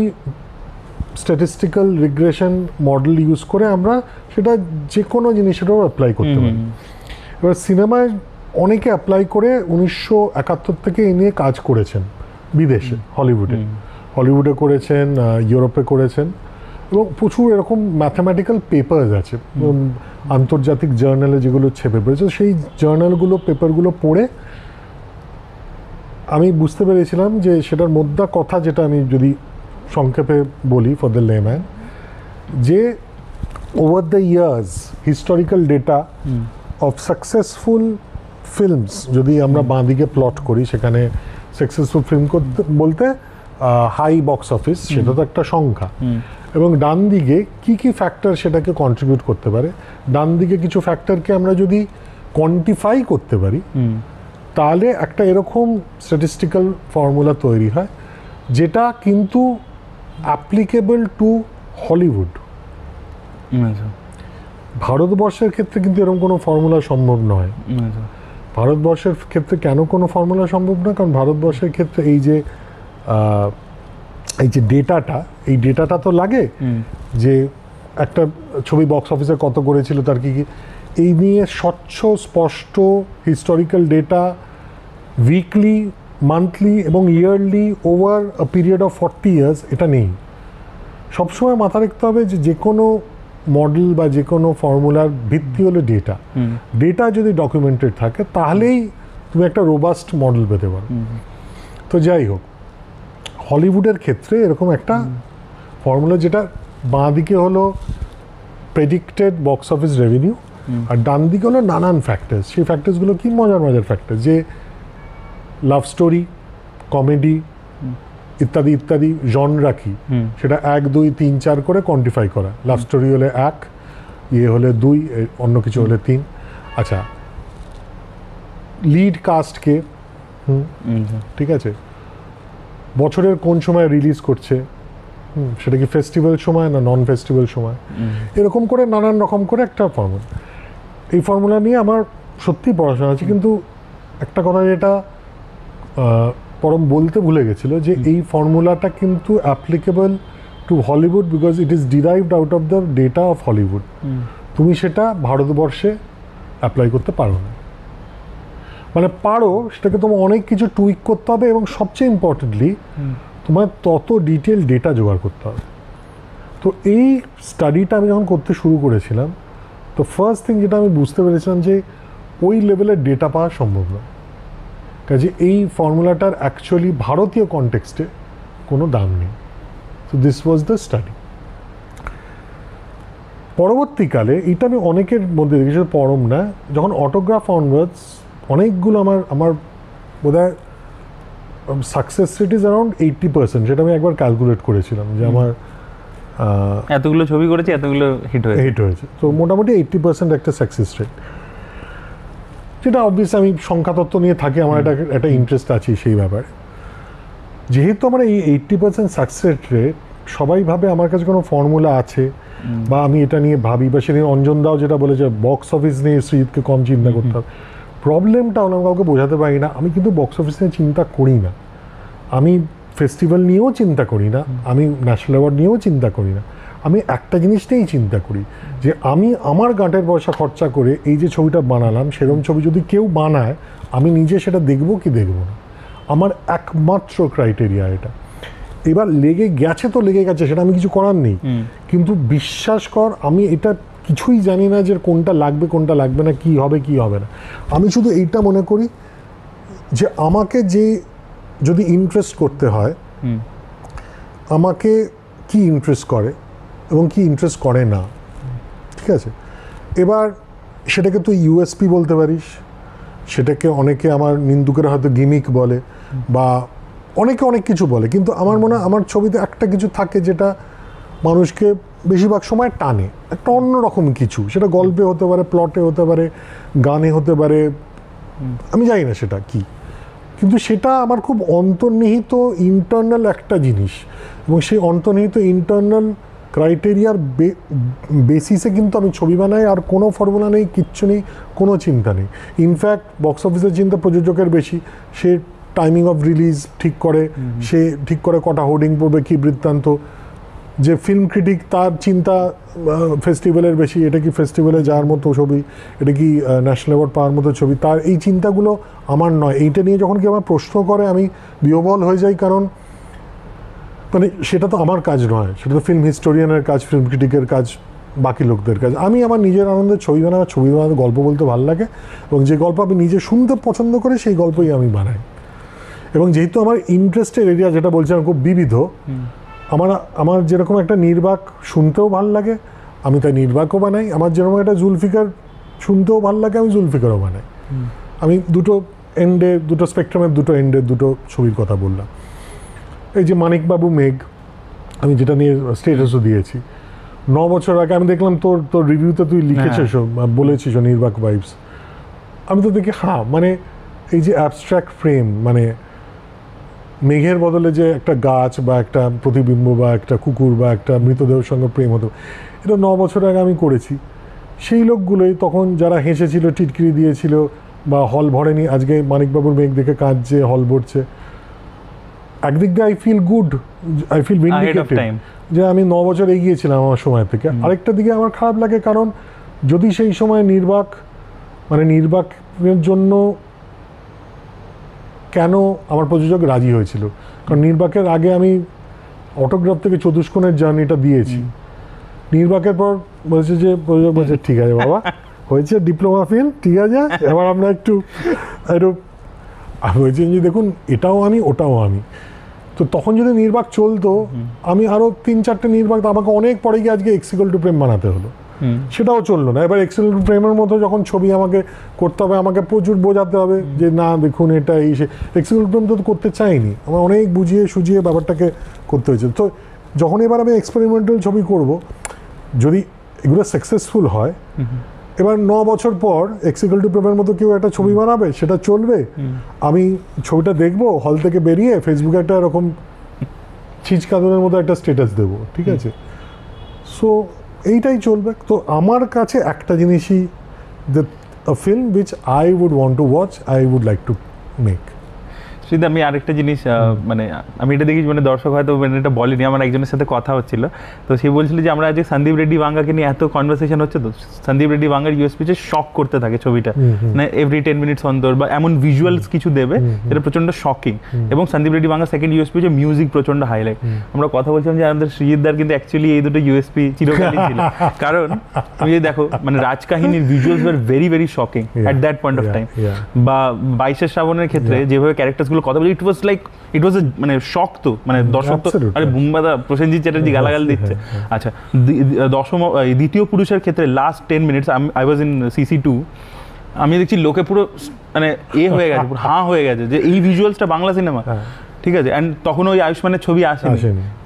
স্ট্যাটিস্টিক্যাল রিগ্রেশন মডেল ইউজ করে আমরা সেটা যে কোনো জিনিসের ওপর অ্যাপ্লাই করতে পারি এবার সিনেমায় অনেকে অ্যাপ্লাই করে উনিশশো একাত্তর থেকে এই নিয়ে কাজ করেছেন বিদেশে হলিউডে হলিউডে করেছেন ইউরোপে করেছেন এবং প্রচুর এরকম ম্যাথামেটিক্যাল পেপার্স আছে আন্তর্জাতিক জার্নালে যেগুলো ছেপে পড়েছে সেই জার্নালগুলো পেপারগুলো পড়ে আমি বুঝতে পেরেছিলাম যে সেটার মধ্যে কথা যেটা আমি যদি সংক্ষেপে বলি ফর দ্য লেম্যান যে over the years historical data of successful films যদি আমরা বাঁদিকে প্লট করি সেখানে সাকসেসফুল ফিল্ম করতে বলতে হাই বক্স অফিস সেটা তো একটা সংখ্যা এবং ডান দিকে কি কি ফ্যাক্টর সেটাকে কন্ট্রিবিউট করতে পারে ডান দিকে কিছু ফ্যাক্টরকে আমরা যদি কোয়ান্টিফাই করতে পারি তাহলে একটা এরকম স্ট্যাটিস্টিক্যাল ফর্মুলা তৈরি হয় যেটা কিন্তু অ্যাপ্লিকেবল টু হলিউড ভারতবর্ষের ক্ষেত্রে কিন্তু এরকম কোনো ফর্মুলা সম্ভব নয় ভারতবর্ষের ক্ষেত্রে কেন কোনো ফর্মুলা সম্ভব না কারণ ভারতবর্ষের ক্ষেত্রে এই যে এই যে ডেটাটা এই ডেটাটা তো লাগে যে একটা ছবি বক্স অফিসে কত করেছিল তার কি কি এই নিয়ে স্বচ্ছ স্পষ্ট হিস্টোরিক্যাল ডেটা উইকলি মান্থলি এবং yearly over a period of forty years এটা নেই সবসময় মাথা রাখতে হবে যে যে কোনো মডেল বা যে কোনো ফর্মুলার ভিত্তি হলো ডেটা ডেটা যদি ডকুমেন্টেড থাকে তাহলেই তুমি একটা রোবাস্ট মডেল পেতে পারো তো যাই হোক হলিউডের ক্ষেত্রে এরকম একটা ফর্মুলা যেটা বাঁ দিকে হলো প্রেডিক্টেড বক্স অফিস রেভিনিউ আর ডান দিকে হলো নানান ফ্যাক্টার্স সেই ফ্যাক্টরসগুলো কি মজার মজার ফ্যাক্টার যে লাভ স্টোরি কমেডি ইত্যাদি ইত্যাদি জন রাখি সেটা এক দুই তিন চার করে কোয়ান্টিফাই করা লাভ স্টোরি হলে এক ইয়ে হলে দুই অন্য কিছু হলে তিন আচ্ছা লিড কাস্টকে ঠিক আছে বছরের কোন সময় রিলিজ করছে সেটা কি ফেস্টিভ্যাল সময় না নন ফেস্টিভ্যাল সময় এরকম করে নানান রকম করে একটা ফর্মুলা এই ফর্মুলা নিয়ে আমার সত্যি পড়াশোনা আছে কিন্তু একটা কথা যেটা পরম বলতে ভুলে গেছিল যে এই ফর্মুলাটা কিন্তু applicable to Hollywood because it is derived out of the data of Hollywood তুমি সেটা ভারতবর্ষে অ্যাপ্লাই করতে পারো না মানে পারো সেটাকে তোমার অনেক কিছু টুইক করতে হবে এবং সবচেয়ে ইম্পর্টেন্টলি তোমার তত ডিটেল ডেটা জোগাড় করতে হবে তো এই স্টাডিটা আমি যখন করতে শুরু করেছিলাম তো ফার্স্ট থিং যেটা আমি বুঝতে পেরেছিলাম যে ওই লেভেলের ডেটা পাওয়া সম্ভব নয় কাজে এই ফর্মুলাটার অ্যাকচুয়ালি ভারতীয় কনটেক্সটে কোনো দাম নেই so this was the study পরবর্তীকালে এটা আমি অনেকের মধ্যে দেখেছি পরম না যখন অটোগ্রাফ অনওয়ার্ডস অনেকগুলো আমার আমার বোধ হয় success rate is around eighty percent সেটা আমি একবার ক্যালকুলেট করেছিলাম যে আমার এতগুলো ছবি করেছি এতগুলো হিট হয়েছে হিট হয়েছে তো মোটামুটি এইট্টি পার্সেন্ট একটা সাকসেস রেট যেটা অবভিয়াসলি আমি সংখ্যাতত্ত্ব নিয়ে থাকি আমার একটা একটা ইন্টারেস্ট আছে সেই ব্যাপারে যেহেতু আমার এই এইট্টি পার্সেন্ট সাকসেস রেট সবাই ভাবে আমার কাছে কোনো ফর্মুলা আছে বা আমি এটা নিয়ে ভাবি বা সেদিন অঞ্জন দাও যেটা বলে যে বক্স অফিস নিয়ে সুইদকে কম চিন্তা করতে হবে প্রবলেমটা আমি কাউকে বোঝাতে পারি না আমি কিন্তু বক্স অফিস নিয়ে চিন্তা করি না আমি ফেস্টিভ্যাল নিয়েও চিন্তা করি না আমি ন্যাশনাল অ্যাওয়ার্ড নিয়েও চিন্তা করি না আমি একটা জিনিস নিয়েই চিন্তা করি যে আমি আমার গাঁটের পয়সা খরচা করে এই যে ছবিটা বানালাম সেরম ছবি যদি কেউ বানায় আমি নিজে সেটা দেখব কি দেখব না আমার একমাত্র ক্রাইটেরিয়া এটা এবার লেগে গেছে তো লেগে গেছে সেটা আমি কিছু করার নেই কিন্তু বিশ্বাস কর আমি এটা কিছুই জানি না যে কোনটা লাগবে কোনটা লাগবে না কি হবে কি হবে না আমি শুধু এইটা মনে করি যে আমাকে যে যদি ইন্টারেস্ট করতে হয় আমাকে কি ইন্টারেস্ট করে এবং কি ইন্টারেস্ট করে না ঠিক আছে এবার সেটাকে তুই ইউএসপি বলতে পারিস সেটাকে অনেকে আমার নিন্দুকের হয়তো গিমিক বলে বা অনেকে অনেক কিছু বলে কিন্তু আমার মনে হয় আমার ছবিতে একটা কিছু থাকে যেটা মানুষকে বেশিরভাগ সময় টানে একটা অন্যরকম কিছু সেটা গল্পে হতে পারে প্লটে হতে পারে গানে হতে পারে আমি জানি না সেটা কি কিন্তু সেটা আমার খুব অন্তর্নিহিত ইন্টারনাল একটা জিনিস এবং সেই অন্তর্নিহিত ইন্টারনাল ক্রাইটেরিয়ার বেসিসে কিন্তু আমি ছবি বানাই আর কোনো ফর্মুলা নেই কিচ্ছু নেই কোনো চিন্তা নেই ইনফ্যাক্ট বক্স অফিসের চিন্তা প্রযোজকের বেশি সে টাইমিং অফ রিলিজ ঠিক করে সে ঠিক করে কটা হোর্ডিং পড়বে কী বৃত্তান্ত যে ফিল্ম ক্রিটিক তার চিন্তা ফেস্টিভ্যালের বেশি এটা কি ফেস্টিভ্যালে যাওয়ার মতো ছবি এটা কি ন্যাশনাল অ্যাওয়ার্ড পাওয়ার মতো ছবি তার এই চিন্তাগুলো আমার নয় এইটা নিয়ে যখন কি আমার প্রশ্ন করে আমি বিহবল হয়ে যাই কারণ মানে সেটা তো আমার কাজ নয় সেটা তো ফিল্ম হিস্টোরিয়ানের কাজ ফিল্ম ক্রিটিকের কাজ বাকি লোকদের কাজ আমি আমার নিজের আনন্দে ছবি বানাবার ছবি বানাতে গল্প বলতে ভালো লাগে এবং যে গল্প আমি নিজে শুনতে পছন্দ করি সেই গল্পই আমি বানাই এবং যেহেতু আমার ইন্টারেস্টের এরিয়া যেটা বলছিলাম খুব বিবিধ আমার আমার যেরকম একটা নির্বাক শুনতেও ভাল লাগে আমি তাই নির্বাকও বানাই আমার যেরকম একটা জুলফিকার শুনতেও ভাল লাগে আমি জুলফিকারও বানাই আমি দুটো এন্ডে দুটো স্পেকট্রামের দুটো এন্ডের দুটো ছবির কথা বললাম এই যে মানিকবাবু মেঘ আমি যেটা নিয়ে স্টেটাসও দিয়েছি ন বছর আগে আমি দেখলাম তোর তোর রিভিউতে তুই লিখেছিস হ্যাঁ। বলেছিস নির্বাক ভাইবস আমি তো দেখি হ্যাঁ মানে এই যে অ্যাবস্ট্রাক্ট ফ্রেম মানে মেঘের বদলে যে একটা গাছ বা একটা প্রতিবিম্ব বা একটা কুকুর বা একটা মৃতদেহের সঙ্গে প্রেম হতো এটা ন বছর আগে আমি করেছি সেই লোকগুলোই তখন যারা হেসেছিল টিটকিরি দিয়েছিল বা হল ভরেনি আজকে মানিকবাবুর মেঘ দেখে কাঁদছে হল ভরছে একদিক দিয়ে I feel good I feel vindicated যে আমি ন বছর এগিয়েছিলাম আমার সময় থেকে আরেকটা দিকে আমার খারাপ লাগে কারণ যদি সেই সময় নির্বাক মানে নির্বাকের জন্য কেন আমার প্রযোজক রাজি হয়েছিল কারণ নির্বাকের আগে আমি অটোগ্রাফ থেকে চতুষ্কোণের জার্নিটা দিয়েছি নির্বাকের পর বলছে যে প্রযোজক বলছে ঠিক আছে বাবা হয়েছে ডিপ্লোমা ফিল ঠিক আছে এবার আমরা একটু একটু আমি বলছি যে দেখুন এটাও আমি ওটাও আমি তো তখন যদি নির্বাক চলতো আমি আরও তিন চারটে নির্বাক আমাকে অনেক পরে গিয়ে আজকে এক্সিকল টু প্রেম বানাতে হলো সেটাও চললো না এবার এক্সেল প্রেমের মতো যখন ছবি আমাকে করতে হবে আমাকে প্রচুর বোঝাতে হবে যে না দেখুন এটা এই সে এক্সিকল প্রেম তো করতে চাইনি আমার অনেক বুঝিয়ে সুঝিয়ে ব্যাপারটাকে করতে হয়েছে তো যখন এবার আমি এক্সপেরিমেন্টাল ছবি করব যদি এগুলো সাকসেসফুল হয় এবার ন বছর পর টু প্রেমের মতো কেউ একটা ছবি বানাবে সেটা চলবে আমি ছবিটা দেখব হল থেকে বেরিয়ে ফেসবুকে একটা এরকম ছিচকাদনের মতো একটা স্ট্যাটাস দেব ঠিক আছে সো এইটাই চলবে তো আমার কাছে একটা জিনিসই the film which I would want to watch I would like to make সিদ্ধ আমি আরেকটা জিনিস মানে আমি এটা দেখি মানে দর্শক হয়তো মানে এটা বলেনি আমার একজনের সাথে কথা হচ্ছিল তো সে বলছিল যে আমরা আজকে সন্দীপ রেড্ডি বাঙ্গাকে নিয়ে এত কনভারসেশন হচ্ছে তো সন্দীপ রেড্ডি বাঙ্গার ইউএসপিচে শক করতে থাকে ছবিটা মানে এভরি টেন মিনিটস অন্তর বা এমন ভিজুয়ালস কিছু দেবে যেটা প্রচণ্ড শকিং এবং সন্দীপ রেড্ডি বাঙ্গা সেকেন্ড ইউএসপিচে মিউজিক প্রচণ্ড হাইলাইট আমরা কথা বলছিলাম যে আমাদের সৃজিতদার কিন্তু অ্যাকচুয়ালি এই দুটো ইউএসপি চিরকালই ছিল *laughs* কারণ তুমি যদি দেখো মানে রাজকাহিনীর visuals very very shocking at that point of time বা বাইশে শ্রাবণের ক্ষেত্রে যেভাবে ক্যারেক্টার জিনিসগুলো কথা বলি ইট ওয়াজ লাইক ইট ওয়াজ মানে শখ তো মানে দর্শক তো আরে বুম্বাদা প্রসেনজিৎ চ্যাটার্জি গালাগাল দিচ্ছে আচ্ছা দশম দ্বিতীয় পুরুষের ক্ষেত্রে last ten minutes I was in CC too আমি দেখছি লোকে পুরো মানে এ হয়ে গেছে *laughs* হাঁ হয়ে গেছে যে এই ভিজুয়ালসটা বাংলা সিনেমা ঠিক আছে অ্যান্ড তখন ওই আয়ুষ্মানের ছবি আসে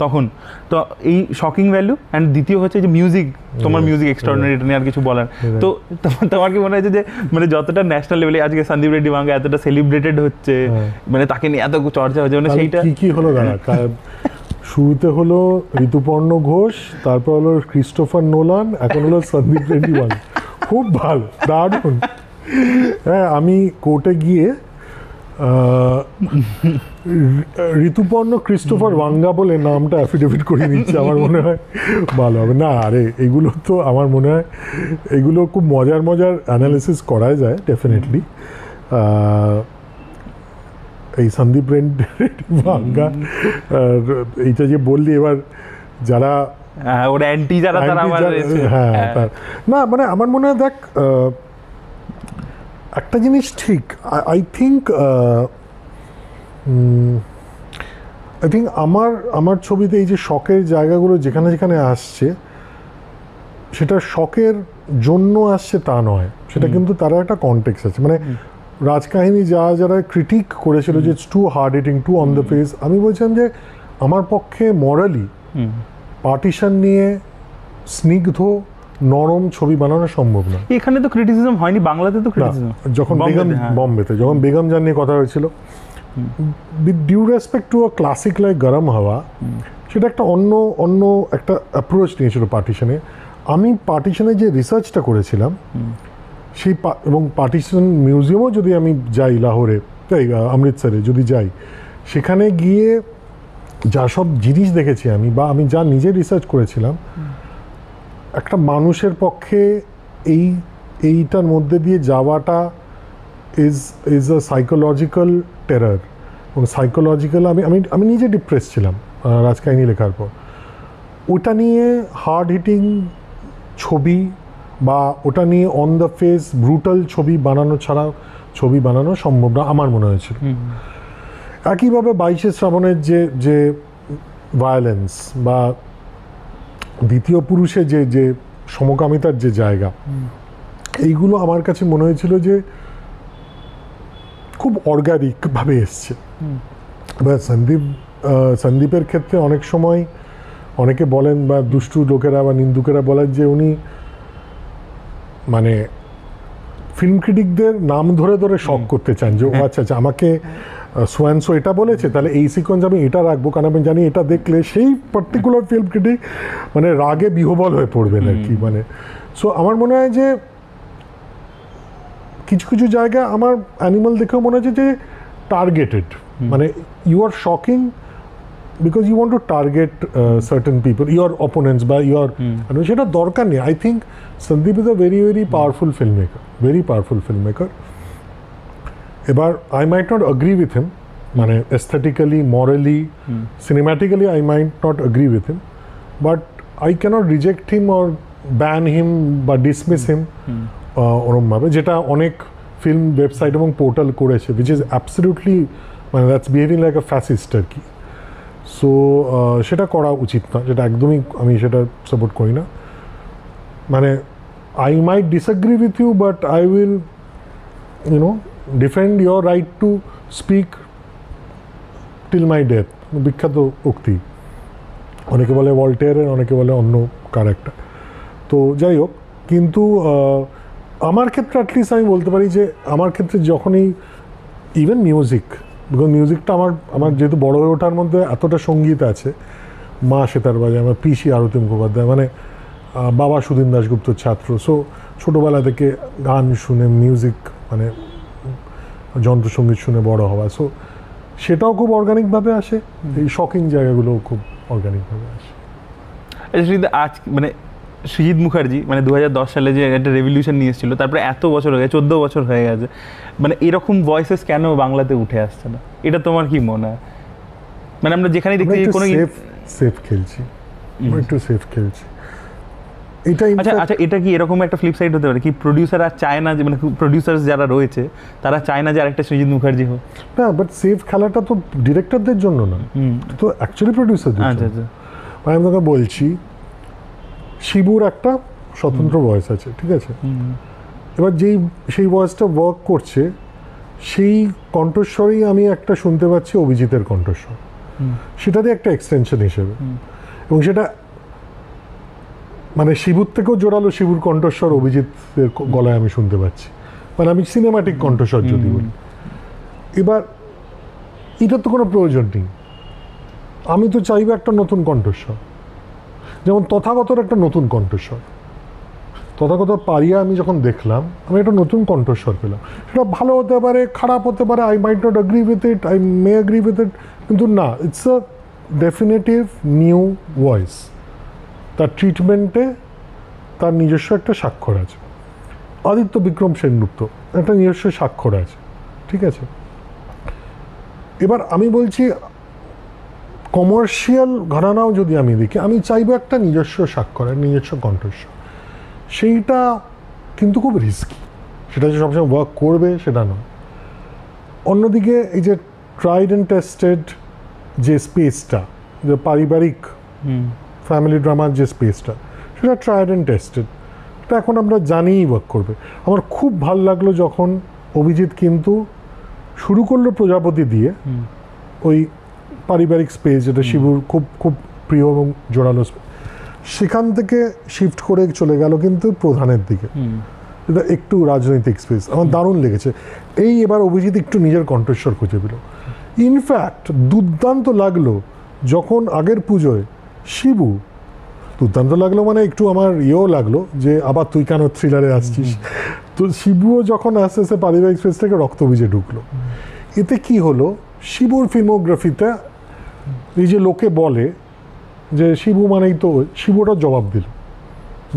তখন তো এই শকিং ভ্যালু অ্যান্ড দ্বিতীয় হচ্ছে যে মিউজিক তোমার মিউজিক এক্সট্রাঅর্ডিনারি এটা নিয়ে আর কিছু বলার তো তোমার কি মনে হয়েছে যে মানে যতটা ন্যাশনাল লেভেলে আজকে সন্দীপ রেড্ডি বাঙ্গা এতটা সেলিব্রেটেড হচ্ছে হ্যাঁ। মানে তাকে নিয়ে এত চর্চা হচ্ছে মানে সেইটা কি কি হলো *laughs* শুরুতে হলো ঋতুপর্ণ ঘোষ তারপর হলো ক্রিস্টোফার নোলান এখন হলো সন্দীপ রেড্ডি বাঙ্গা খুব ভালো দারুণ হ্যাঁ আমি কোর্টে গিয়ে ঋতুপর্ণ ক্রিস্টোফার ওয়াঙ্গা বলে নামটা অ্যাফিডেভিট করে নিচ্ছে আমার মনে হয় ভালো হবে না আরে এগুলো তো আমার মনে হয় এগুলো খুব মজার মজার অ্যানালিসিস করাই যায় ডেফিনেটলি এই সন্দীপ রেন্ট ভাঙ্গা এইটা যে বললি এবার যারা হ্যাঁ, হ্যাঁ, হ্যাঁ। না মানে আমার মনে হয় দেখ একটা জিনিস ঠিক আই থিঙ্ক আই থিঙ্ক আমার আমার ছবিতে এই যে শখের জায়গাগুলো যেখানে যেখানে আসছে সেটা শখের জন্য আসছে তা নয় সেটা কিন্তু তারা একটা কনটেক্স আছে মানে রাজকাহিনী যা যারা ক্রিটিক করেছিল যে too hard eating too on the face আমি বলছিলাম যে আমার পক্ষে মরালি পার্টিশন নিয়ে স্নিগ্ধ নরম ছবি বানানো সম্ভব না এখানে তো ক্রিটিসিজম হয়নি বাংলাতে তো ক্রিটিসিজম হ্যাঁ। যখন বেগম বোম্বেতে যখন বেগম জান নিয়ে কথা হয়েছিল with due respect to a classic like Garam Hawa সেটা একটা অন্য অন্য একটা অ্যাপ্রোচ নিয়েছিল পার্টিশনে আমি পার্টিশনে যে রিসার্চটা করেছিলাম সেই এবং পার্টিশন মিউজিয়ামও যদি আমি যাই লাহোরে তাই অমৃতসরে যদি যাই সেখানে গিয়ে যা সব জিনিস দেখেছি আমি বা আমি যা নিজে রিসার্চ করেছিলাম একটা মানুষের পক্ষে এই এইটার মধ্যে দিয়ে যাওয়াটা is is a psychological terror এবং সাইকোলজিক্যাল আমি আমি আমি নিজে ডিপ্রেস ছিলাম রাজকাহিনী লেখার পর ওটা নিয়ে হার্ড হিটিং ছবি বা ওটা নিয়ে অন দ্য ফেস ব্রুটাল ছবি বানানো ছাড়া ছবি বানানো সম্ভব না আমার মনে হয়েছিল একইভাবে বাইশে শ্রাবণের যে যে ভায়োলেন্স বা দ্বিতীয় পুরুষে যে যে সমকামিতার যে জায়গা এইগুলো আমার কাছে মনে হয়েছিল যে খুব অর্গানিকভাবে এসছে বা সন্দীপ সন্দীপের ক্ষেত্রে অনেক সময় অনেকে বলেন বা দুষ্টু লোকেরা বা নিন্দুকেরা বলেন যে উনি মানে ফিল্ম ক্রিটিকদের নাম ধরে ধরে শখ করতে চান যে ও হ্যাঁ। আচ্ছা আচ্ছা আমাকে হ্যাঁ। সোয়ানসো এটা বলেছে তাহলে এই সিকোয়েন্স আমি এটা রাখবো কারণ আমি জানি এটা দেখলে সেই পার্টিকুলার ফিল্ম ক্রিটিক মানে রাগে বিহবল হয়ে পড়বেন আর কি মানে সো আমার মনে হয় যে কিছু কিছু জায়গা আমার অ্যানিমাল দেখেও মনে হচ্ছে যে টার্গেটেড মানে you are shocking because you want to target certain people your opponents বা ইউর সেটা দরকার নেই I think Sandeep is a very very powerful film maker very powerful film maker এবার I might not agree with him মানে aesthetically morally cinematically I might not agree with him but I can't reject him or ban him বা dismiss him ওরমভাবে যেটা অনেক film website এবং portal করেছে which is absolutely মানে that's behaving like a fascist আর কি সো সেটা করা উচিত না যেটা একদমই আমি সেটা সাপোর্ট করি না মানে I might disagree with you but I will you know defend your right to speak till my death বিখ্যাত উক্তি অনেকে বলে ওয়াল্টেয়ারের অনেকে বলে অন্য কার একটা তো যাই হোক কিন্তু আমার ক্ষেত্রে অ্যাটলিস্ট আমি বলতে পারি যে আমার ক্ষেত্রে যখনই ইভেন মিউজিক বিকজ মিউজিকটা আমার আমার যেহেতু বড় হয়ে ওঠার মধ্যে এতটা সঙ্গীত আছে মা সেতার বাজে আমার পিসি আরতি মুখোপাধ্যায় মানে বাবা সুদিন দাশগুপ্তর ছাত্র সো ছোটোবেলা থেকে গান শুনে মিউজিক মানে যন্ত্রসঙ্গীত শুনে বড় হওয়া সো সেটাও খুব অর্গানিকভাবে আসে এই শকিং জায়গাগুলোও খুব অর্গানিকভাবে আসে আজ মানে সুজিত মুখার্জি মানে দু সালে যে একটা রেভলিউশন নিয়ে এসেছিল তারপরে এত বছর হয়ে গেছে চোদ্দ বছর হয়ে গেছে মানে এরকম ভয়েসেস কেন বাংলাতে উঠে আসছে না এটা তোমার কি মনে হয় মানে আমরা যেখানেই দেখতে কোনো সেফ খেলছি একটু সেফ খেলছি এটা আচ্ছা আচ্ছা এটা কি এরকম একটা ফ্লিপ সাইড হতে পারে কি প্রোডিউসার আর চায় না যে মানে প্রোডিউসার্স যারা রয়েছে তারা চায় না যে আরেকটা সৃজিত মুখার্জি হোক না বাট সেফ খেলাটা তো ডিরেক্টরদের জন্য না তো অ্যাকচুয়ালি প্রোডিউসার আচ্ছা আচ্ছা মানে আমি তোকে বলছি শিবুর একটা স্বতন্ত্র ভয়েস আছে ঠিক আছে এবার যেই সেই ভয়েসটা ওয়ার্ক করছে সেই কণ্ঠস্বরেই আমি একটা শুনতে পাচ্ছি অভিজিতের কণ্ঠস্বর সেটা দিয়ে একটা এক্সটেনশন হিসেবে এবং সেটা মানে শিবুর থেকেও জোরালো শিবুর কণ্ঠস্বর অভিজিতের গলায় আমি শুনতে পাচ্ছি মানে আমি সিনেমাটিক কণ্ঠস্বর যদি বলি এবার এটার তো কোনো প্রয়োজন নেই আমি তো চাইবো একটা নতুন কণ্ঠস্বর যেমন তথাগতর একটা নতুন কণ্ঠস্বর তথাগত পারিয়া আমি যখন দেখলাম আমি একটা নতুন কণ্ঠস্বর পেলাম সেটা ভালো হতে পারে খারাপ হতে পারে I might not agree with it I may agree with it কিন্তু না it's a definitive new voice তার ট্রিটমেন্টে তার নিজস্ব একটা স্বাক্ষর আছে আদিত্য বিক্রম সেনগুপ্ত একটা নিজস্ব স্বাক্ষর আছে ঠিক আছে এবার আমি বলছি কমার্শিয়াল ঘটনাও যদি আমি দেখি আমি চাইবো একটা নিজস্ব স্বাক্ষর নিজস্ব কণ্ঠস্বর সেইটা কিন্তু খুব রিস্কি সেটা যে সবসময় ওয়ার্ক করবে সেটা নয় অন্যদিকে এই যে ট্রাইড অ্যান্ড টেস্টেড যে স্পেসটা যে পারিবারিক ফ্যামিলি ড্রামার যে স্পেসটা সেটা ট্রায়েড অ্যান্ড টেস্টেড তো এখন আমরা জানিই ওয়ার্ক করবে আমার খুব ভাল লাগলো যখন অভিজিৎ কিন্তু শুরু করলো প্রজাপতি দিয়ে ওই পারিবারিক স্পেস যেটা শিবুর খুব খুব প্রিয় এবং জোরালো সেখান থেকে শিফট করে চলে গেল কিন্তু প্রধানের দিকে এটা একটু রাজনৈতিক স্পেস আমার দারুণ লেগেছে এই এবার অভিজিৎ একটু নিজের কণ্ঠস্বর খুঁজে পেল ইনফ্যাক্ট দুর্দান্ত লাগলো যখন আগের পুজোয় শিবু দুর্দান্ত লাগলো মানে একটু আমার ইয়েও লাগলো যে আবার তুই কেন থ্রিলারে আসছিস তো শিবুও যখন আস্তে আস্তে পারিবারিক স্পেস থেকে রক্ত ভিজে ঢুকলো এতে কি হলো শিবুর ফিল্মোগ্রাফিতে এই যে লোকে বলে যে শিবু মানেই তো শিবুটা জবাব দিল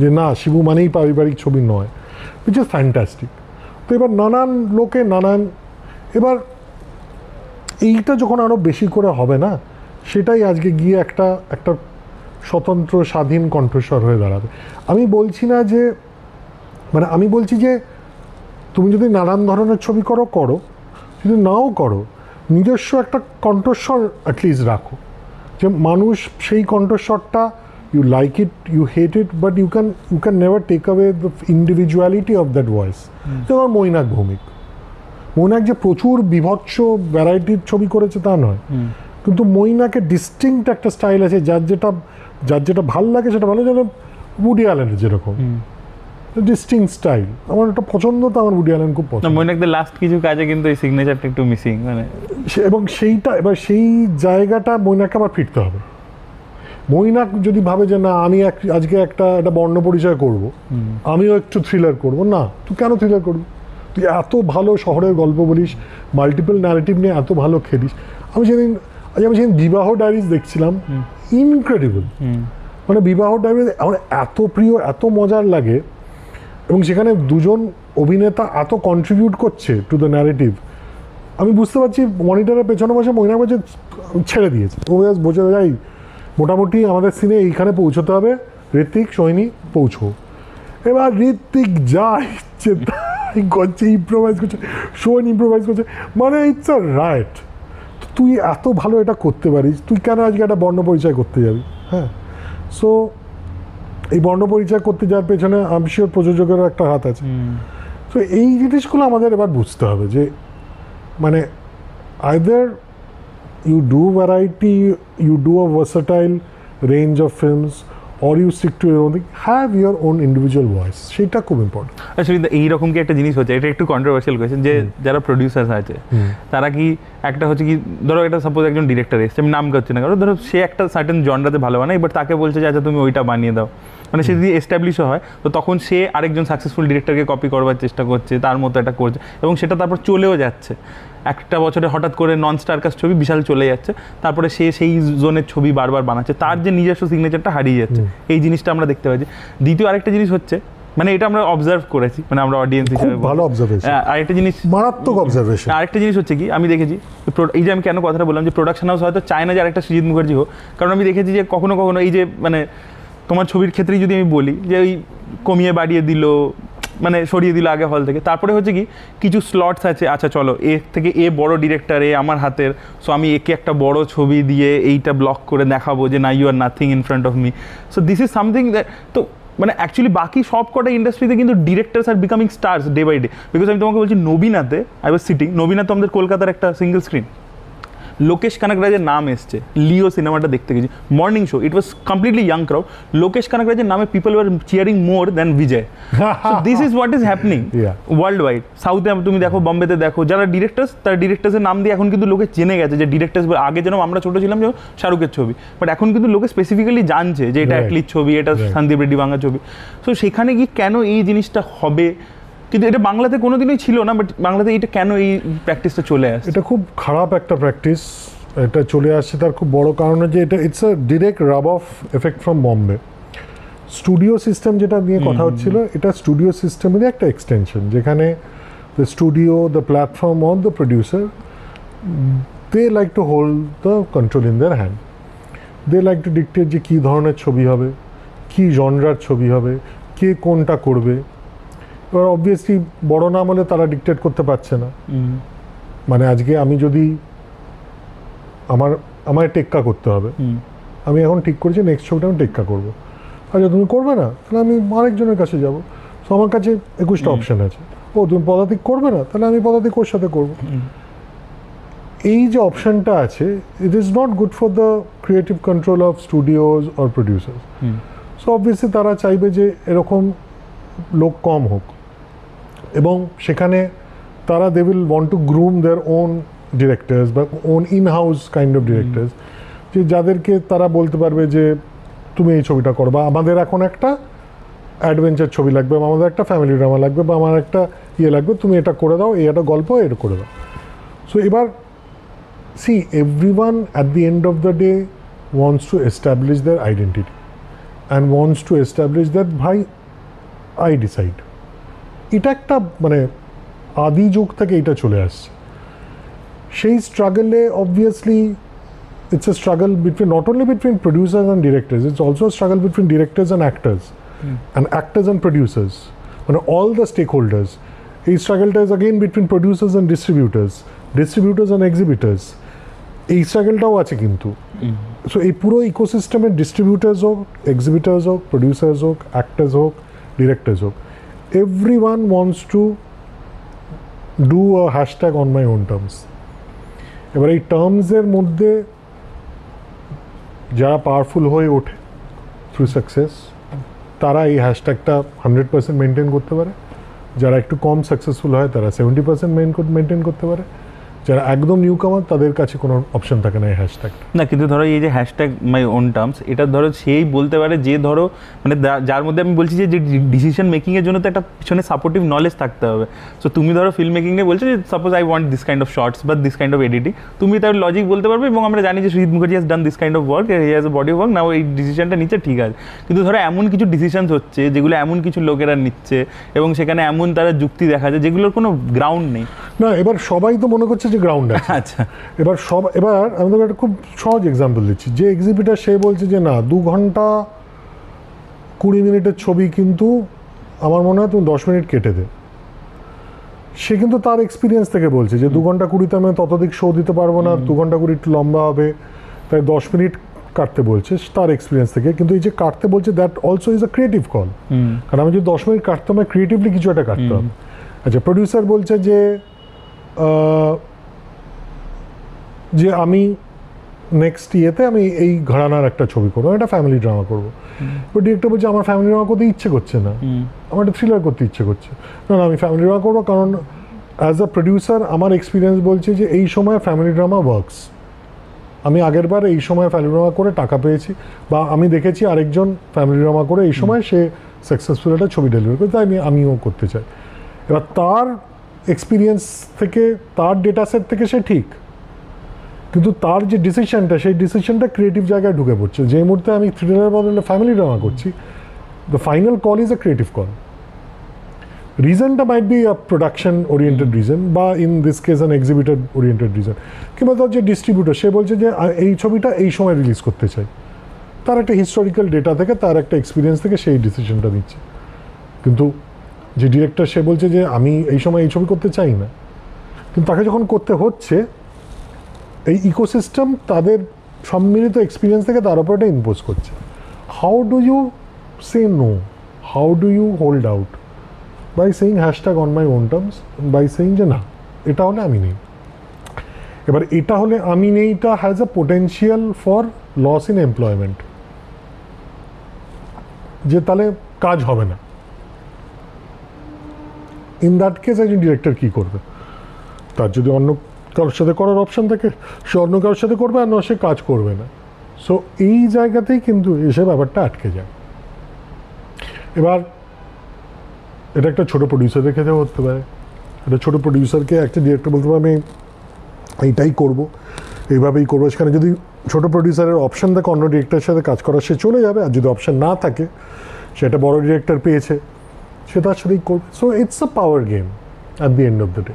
যে না শিবু মানেই পারিবারিক ছবি নয় উইচ ইজ ফ্যান্টাস্টিক তো এবার নানান লোকে নানান এবার এইটা যখন আরও বেশি করে হবে না সেটাই আজকে গিয়ে একটা একটা স্বতন্ত্র স্বাধীন কণ্ঠস্বর হয়ে দাঁড়াবে আমি বলছি না যে মানে আমি বলছি যে তুমি যদি নানান ধরনের ছবি করো করো যদি নাও করো নিজস্ব একটা কণ্ঠস্বর অ্যাটলিস্ট রাখো যে মানুষ সেই কণ্ঠস্বরটা you like it you hate it but you can you can never take away the individuality of that voice যেমন মৈনাক ভৌমিক মৈনাক যে প্রচুর বিভৎস ভ্যারাইটির ছবি করেছে তা নয় hmm. কিন্তু মৈনাকে ডিস্টিংক্ট একটা স্টাইল আছে যার যেটা যার যেটা ভাল লাগে সেটা ভালো যেন উডি অ্যালেনের যেরকম ডিস্টিং স্টাইল আমার একটা পছন্দ তো আমার উডি অ্যালেন খুব পছন্দ মনে একদম লাস্ট কিছু কাজে কিন্তু এই সিগনেচারটা একটু মিসিং মানে এবং সেইটা এবার সেই জায়গাটা মৈনাকে আবার ফিরতে হবে মৈনাক যদি ভাবে যে না আমি আজকে একটা একটা বর্ণ পরিচয় করব আমিও একটু থ্রিলার করব না তুই কেন থ্রিলার করবি তুই এত ভালো শহরের গল্প বলিস মাল্টিপল ন্যারেটিভ নিয়ে এত ভালো খেলিস আমি সেদিন আমি সেদিন বিবাহ ডায়েরিজ দেখছিলাম ইনক্রেডিবল মানে বিবাহ টাইমে আমার এত প্রিয় এত মজার লাগে এবং সেখানে দুজন অভিনেতা এত কন্ট্রিবিউট করছে টু দ্য ন্যারেটিভ আমি বুঝতে পারছি মনিটরের পেছনে বসে মহিলা বসে ছেড়ে দিয়েছে ও বোঝা যায় মোটামুটি আমাদের সিনে এইখানে পৌঁছতে হবে ঋত্বিক সৈনী পৌঁছো এবার ঋত্বিক যা ইচ্ছে তাই করছে ইম্প্রোভাইজ করছে সোন ইম্প্রোভাইজ করছে মানে ইটস আ রাইট তুই এত ভালো এটা করতে পারিস তুই কেন আজকে একটা বর্ণ পরিচয় করতে যাবি হ্যাঁ সো এই বর্ণ পরিচয় করতে যাওয়ার পেছনে আমি শিওর প্রযোজকেরও একটা হাত আছে তো এই জিনিসগুলো আমাদের এবার বুঝতে হবে যে মানে either you do variety you do a versatile range of films or you stick to your own thing own individual own সেটা খুব ইম্পর্টেন্ট আচ্ছা, আসলে এইরকম কি একটা জিনিস হচ্ছে এটা একটু কন্ট্রোভার্সিয়াল কোয়েশ্চেন যে যারা প্রোডিউসার আছে তারা কি একটা হচ্ছে কি ধরো একটা সাপোজ একজন ডিরেক্টর এসছে আমি নাম করছি না কারণ ধরো সে একটা সার্টেন জনরাতে ভালো বানায় বাট তাকে বলছে যে আচ্ছা তুমি ওইটা বানিয়ে দাও মানে সে যদি এস্টাবলিশও হয় তো তখন সে আরেকজন সাকসেসফুল ডিরেক্টরকে কপি করবার চেষ্টা করছে তার মতো এটা করছে এবং সেটা তারপর চলেও যাচ্ছে একটা বছরে হঠাৎ করে নন কাস্ট ছবি বিশাল চলে যাচ্ছে তারপরে সে সেই জোনের ছবি বারবার বানাচ্ছে তার যে নিজস্ব সিগনেচারটা হারিয়ে যাচ্ছে এই জিনিসটা আমরা দেখতে পাচ্ছি দ্বিতীয় আরেকটা জিনিস হচ্ছে মানে এটা আমরা অবজার্ভ করেছি মানে আমরা অডিয়েন্স হিসেবে ভালো অবজারভেশন হ্যাঁ, আরেকটা জিনিস মারাত্মক অবজারভেশন হ্যাঁ, আরেকটা জিনিস হচ্ছে কি আমি দেখেছি এই যে আমি কেন কথাটা বললাম যে প্রোডাকশন হাউস হয়তো চায়না যে যে আরেকটা সুজিত মুখার্জি হোক কারণ আমি দেখেছি যে কখনো কখনো এই যে মানে তোমার ছবির ক্ষেত্রেই যদি আমি বলি যে ওই কমিয়ে বাড়িয়ে দিল মানে সরিয়ে দিল আগে হল থেকে তারপরে হচ্ছে কি কিছু স্লটস আছে আচ্ছা চলো এ থেকে এ বড় ডিরেক্টর এ আমার হাতের সো আমি একে একটা বড় ছবি দিয়ে এইটা ব্লক করে দেখাবো যে না you are nothing in front of me so this is something তো মানে অ্যাকচুয়ালি বাকি সব কটা ইন্ডাস্ট্রিতে কিন্তু directors are becoming stars day by day because আমি তোমাকে বলছি নবীনাতে আই ওয়াজ সিটিং নবীনাতে আমাদের কলকাতার একটা সিঙ্গেল স্ক্রিন লোকেশ কানাকরাজের নাম এসছে লিও সিনেমাটা দেখতে গেছি morning show it was completely young crowd Lokesh কানাকরাজের নামে people were cheering more than Vijay this is what is happening world wide সাউথে তুমি দেখো বম্বেতে দেখো যারা ডিরেক্টার্স তার ডিরেক্টার্সের নাম দিয়ে এখন কিন্তু লোকে চেনে গেছে যে ডিরেক্টার্স আগে যেন আমরা ছোটো ছিলাম যেমন শাহরুখের ছবি বাট এখন কিন্তু লোকে স্পেসিফিক্যালি জানছে যে এটা অ্যাটলির ছবি এটা সন্দীপ রেড্ডি ভাঙা ছবি সো সেখানে গিয়ে কেন এই জিনিসটা হবে কিন্তু এটা বাংলাতে কোনোদিনই ছিল না বাট বাংলাতে এটা কেন এই প্র্যাকটিসটা চলে আসে এটা খুব খারাপ একটা প্র্যাকটিস এটা চলে আসছে তার খুব বড় কারণ যে এটা it's a direct rub of effect from Bombay studio system যেটা নিয়ে কথা হচ্ছিল এটা স্টুডিও সিস্টেমেরই একটা এক্সটেনশন যেখানে the studio the platform on the producer they like to hold the control in their hand they like to dictate যে কী ধরনের ছবি হবে কী জনরার ছবি হবে কে কোনটা করবে এবার অবভিয়াসলি বড় নাম হলে তারা ডিকটেট করতে পারছে না মানে আজকে আমি যদি আমার আমায় টেক্কা করতে হবে আমি এখন ঠিক করেছি নেক্সট ছবিটা আমি টেক্কা করব আচ্ছা তুমি করবে না তাহলে আমি আরেকজনের কাছে যাব তো আমার কাছে একুশটা অপশান আছে ও তুমি পদাতিক করবে না তাহলে আমি পদাতিক ওর সাথে করবো এই যে অপশানটা আছে it is not good for the creative control of studios or producers so obviously তারা চাইবে যে এরকম লোক কম হোক এবং সেখানে তারা they will want to groom their own directors বা own in house kind of directors যে যাদেরকে তারা বলতে পারবে যে তুমি এই ছবিটা করবা আমাদের এখন একটা অ্যাডভেঞ্চার ছবি লাগবে বা আমাদের একটা ফ্যামিলি ড্রামা লাগবে বা আমার একটা ইয়ে লাগবে তুমি এটা করে দাও এই একটা গল্প এটা করে দাও সো এবার see every one at the end of the day wants to establish their identity and wants to establish that ভাই আই ডিসাইড এটা একটা মানে আদি যুগ থেকে এটা চলে আসছে সেই স্ট্রাগলে obviously it's a struggle between not only between producers and directors it's also a struggle between directors and actors mm. and actors and producers and all the stakeholders এই স্ট্রাগলটা is again between producers and distributors distributors and exhibitors এই স্ট্রাগলটাও আছে কিন্তু so এই পুরো ইকোসিস্টেমের distributors হোক এক্সিবিটার্স হোক প্রডিউসার্স হোক অ্যাক্টার্স হোক ডিরেক্টার্স হোক everyone wants to do a hashtag on my own terms এবার এই টার্মসের মধ্যে যারা পাওয়ারফুল হয়ে ওঠে থ্রু সাকসেস তারা এই হ্যাশট্যাগটা হান্ড্রেড পার্সেন্ট মেনটেন করতে পারে যারা একটু কম সাকসেসফুল হয় তারা সেভেন্টি পার্সেন্ট মেনটেন করতে পারে যারা একদম নিউ কামার তাদের কাছে কোনো অপশন থাকে না এই হ্যাশট্যাগ না কিন্তু ধরো এই যে হ্যাশট্যাগ মাই ওন টার্মস এটা ধরো সেই বলতে পারে যে ধরো মানে যার মধ্যে আমি বলছি যে ডিসিশন মেকিংয়ের জন্য তো একটা পিছনে সাপোর্টিভ নলেজ থাকতে হবে সো তুমি ধরো ফিল্ম মেকিং নিয়ে বলছো যে suppose I want this kind of shorts বা দিস কাইন্ড অফ এডিটিং তুমি তার লজিক বলতে পারবে এবং আমরা জানি যে Sujit Mukherjee has done this kind of work he has body work না এই ডিসিশনটা নিচ্ছে ঠিক আছে কিন্তু ধরো এমন কিছু ডিসিশনস হচ্ছে যেগুলো এমন কিছু লোকেরা নিচ্ছে এবং সেখানে এমন তারা যুক্তি দেখা যায় যেগুলোর কোনো গ্রাউন্ড নেই না এবার সবাই তো মনে করছে যে গ্রাউন্ড আছে আচ্ছা এবার সব এবার আমি তোমাকে একটা খুব সহজ এক্সাম্পল দিচ্ছি যে এক্সিবিটার সে বলছে যে না দু ঘন্টা কুড়ি মিনিটের ছবি কিন্তু আমার মনে হয় তুমি দশ মিনিট কেটে দে সে কিন্তু তার এক্সপিরিয়েন্স থেকে বলছে যে দু ঘন্টা কুড়িতে আমি ততদিক শো দিতে পারবো না দু ঘন্টা কুড়ি একটু লম্বা হবে তাই দশ মিনিট কাটতে বলছে তার এক্সপিরিয়েন্স থেকে কিন্তু এই যে কাটতে বলছে that also is a creative call কারণ আমি যদি দশ মিনিট কাটতাম ক্রিয়েটিভলি কিছু একটা কাটতাম আচ্ছা প্রডিউসার বলছে যে যে আমি নেক্সট ইয়েতে আমি এই ঘরানার একটা ছবি করবো একটা ফ্যামিলি ড্রামা করবো বাট ডিরেক্টর বলছে আমার ফ্যামিলি ড্রামা করতে ইচ্ছে করছে না আমার একটা থ্রিলার করতে ইচ্ছে করছে না না আমি ফ্যামিলি ড্রামা করবো কারণ অ্যাজ আ প্রডিউসার আমার এক্সপিরিয়েন্স বলছে যে এই সময় ফ্যামিলি ড্রামা ওয়ার্কস আমি আগের বার এই সময় ফ্যামিলি ড্রামা করে টাকা পেয়েছি বা আমি দেখেছি আরেকজন ফ্যামিলি ড্রামা করে এই সময় সে সাকসেসফুল একটা ছবি ডেলিভারি করে তাই আমি আমিও করতে চাই এবার তার এক্সপিরিয়েন্স থেকে তার ডেটা সেট থেকে সে ঠিক কিন্তু তার যে ডিসিশনটা সেই ডিসিশনটা ক্রিয়েটিভ জায়গায় ঢুকে পড়ছে যে মুহূর্তে আমি থ্রিলার বদলে ফ্যামিলি ড্রামা করছি the final call is a creative call রিজনটা might be a production oriented reason বা in this case an exhibited oriented reason কিংবা তার যে ডিস্ট্রিবিউটার সে বলছে যে এই ছবিটা এই সময় রিলিজ করতে চাই তার একটা হিস্টোরিক্যাল ডেটা থেকে তার একটা এক্সপিরিয়েন্স থেকে সেই ডিসিশনটা দিচ্ছে কিন্তু যে ডিরেক্টর সে বলছে যে আমি এই সময় এই ছবি করতে চাই না কিন্তু তাকে যখন করতে হচ্ছে এই ইকোসিস্টেম তাদের সম্মিলিত এক্সপিরিয়েন্স থেকে তার উপর এটা ইম্পোজ করছে how do you say no how do you hold out by saying hashtag on my own terms by saying যে না এটা হলে আমি নেই এবার এটা হলে আমি নেইটা has a potential for loss in employment যে তাহলে কাজ হবে না ইন দ্যাট কেস একজন ডিরেক্টর কী করবে তার যদি অন্য কারোর সাথে করার অপশান থাকে সে অন্য কারোর সাথে করবে আর না সে কাজ করবে না সো এই জায়গাতেই কিন্তু এসে ব্যাপারটা আটকে যায় এবার এটা একটা ছোটো প্রডিউসারের ক্ষেত্রে হতে পারে একটা ছোটো প্রডিউসারকে একটা ডিরেক্টর বলতে পারে আমি এইটাই করব এইভাবেই করবো সেখানে যদি ছোটো প্রডিউসারের অপশান থাকে অন্য ডিরেক্টরের সাথে কাজ করা সে চলে যাবে আর যদি অপশান না থাকে সেটা বড় ডিরেক্টর পেয়েছে সে তার সাথেই করবে so it's a power game at the end of the day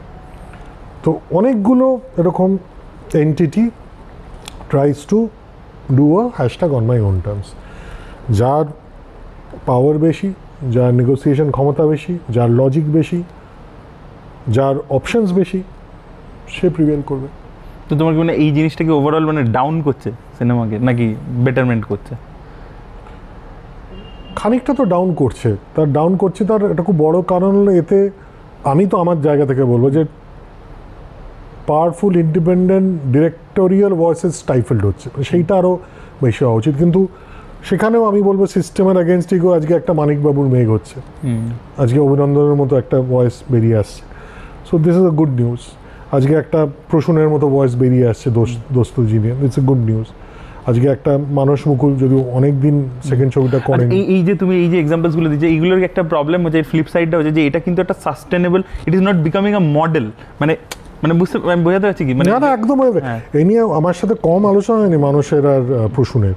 তো অনেকগুলো এরকম entity tries to do a hashtag on my own terms যার পাওয়ার বেশি যার নেগোসিয়েশন ক্ষমতা বেশি যার লজিক বেশি যার অপশানস বেশি সে প্রিভেল করবে তো তোমার কি মানে এই জিনিসটাকে ওভারঅল মানে ডাউন করছে সিনেমাকে নাকি বেটারমেন্ট করছে খানিকটা তো ডাউন করছে তার ডাউন করছে তার একটা খুব বড় কারণ হলো এতে আমি তো আমার জায়গা থেকে বলবো যে powerful independent directorial voices stifled হচ্ছে সেইটা আরও বেশি হওয়া উচিত কিন্তু সেখানেও আমি বলবো সিস্টেমের অ্যাগেনস্টিকেও আজকে একটা মানিকবাবুর মেঘ হচ্ছে আজকে অভিনন্দনের মতো একটা ভয়েস বেরিয়ে আসছে so this is a good news আজকে একটা প্রসূনের মতো ভয়েস বেরিয়ে আসছে দোস্ত জিনিয়ে ইটস এ গুড নিউজ আজকে একটা মানুষ মুকুল যদিও অনেক দিন সেকেন্ড ছবিটা আচ্ছা, করেন এই যে তুমি এই যে গুলো দিচ্ছে এইগুলোর একটা প্রবলেম হচ্ছে ফ্লিপ সাইডটা হচ্ছে যে এটা কিন্তু একটা sustainable it is not becoming a model মানে মানে বুঝতে বোঝাতে পারছি কি মানে না একদম হ্যাঁ। এই নিয়ে আমার সাথে কম আলোচনা হয়নি মানুষের আর প্রসূনের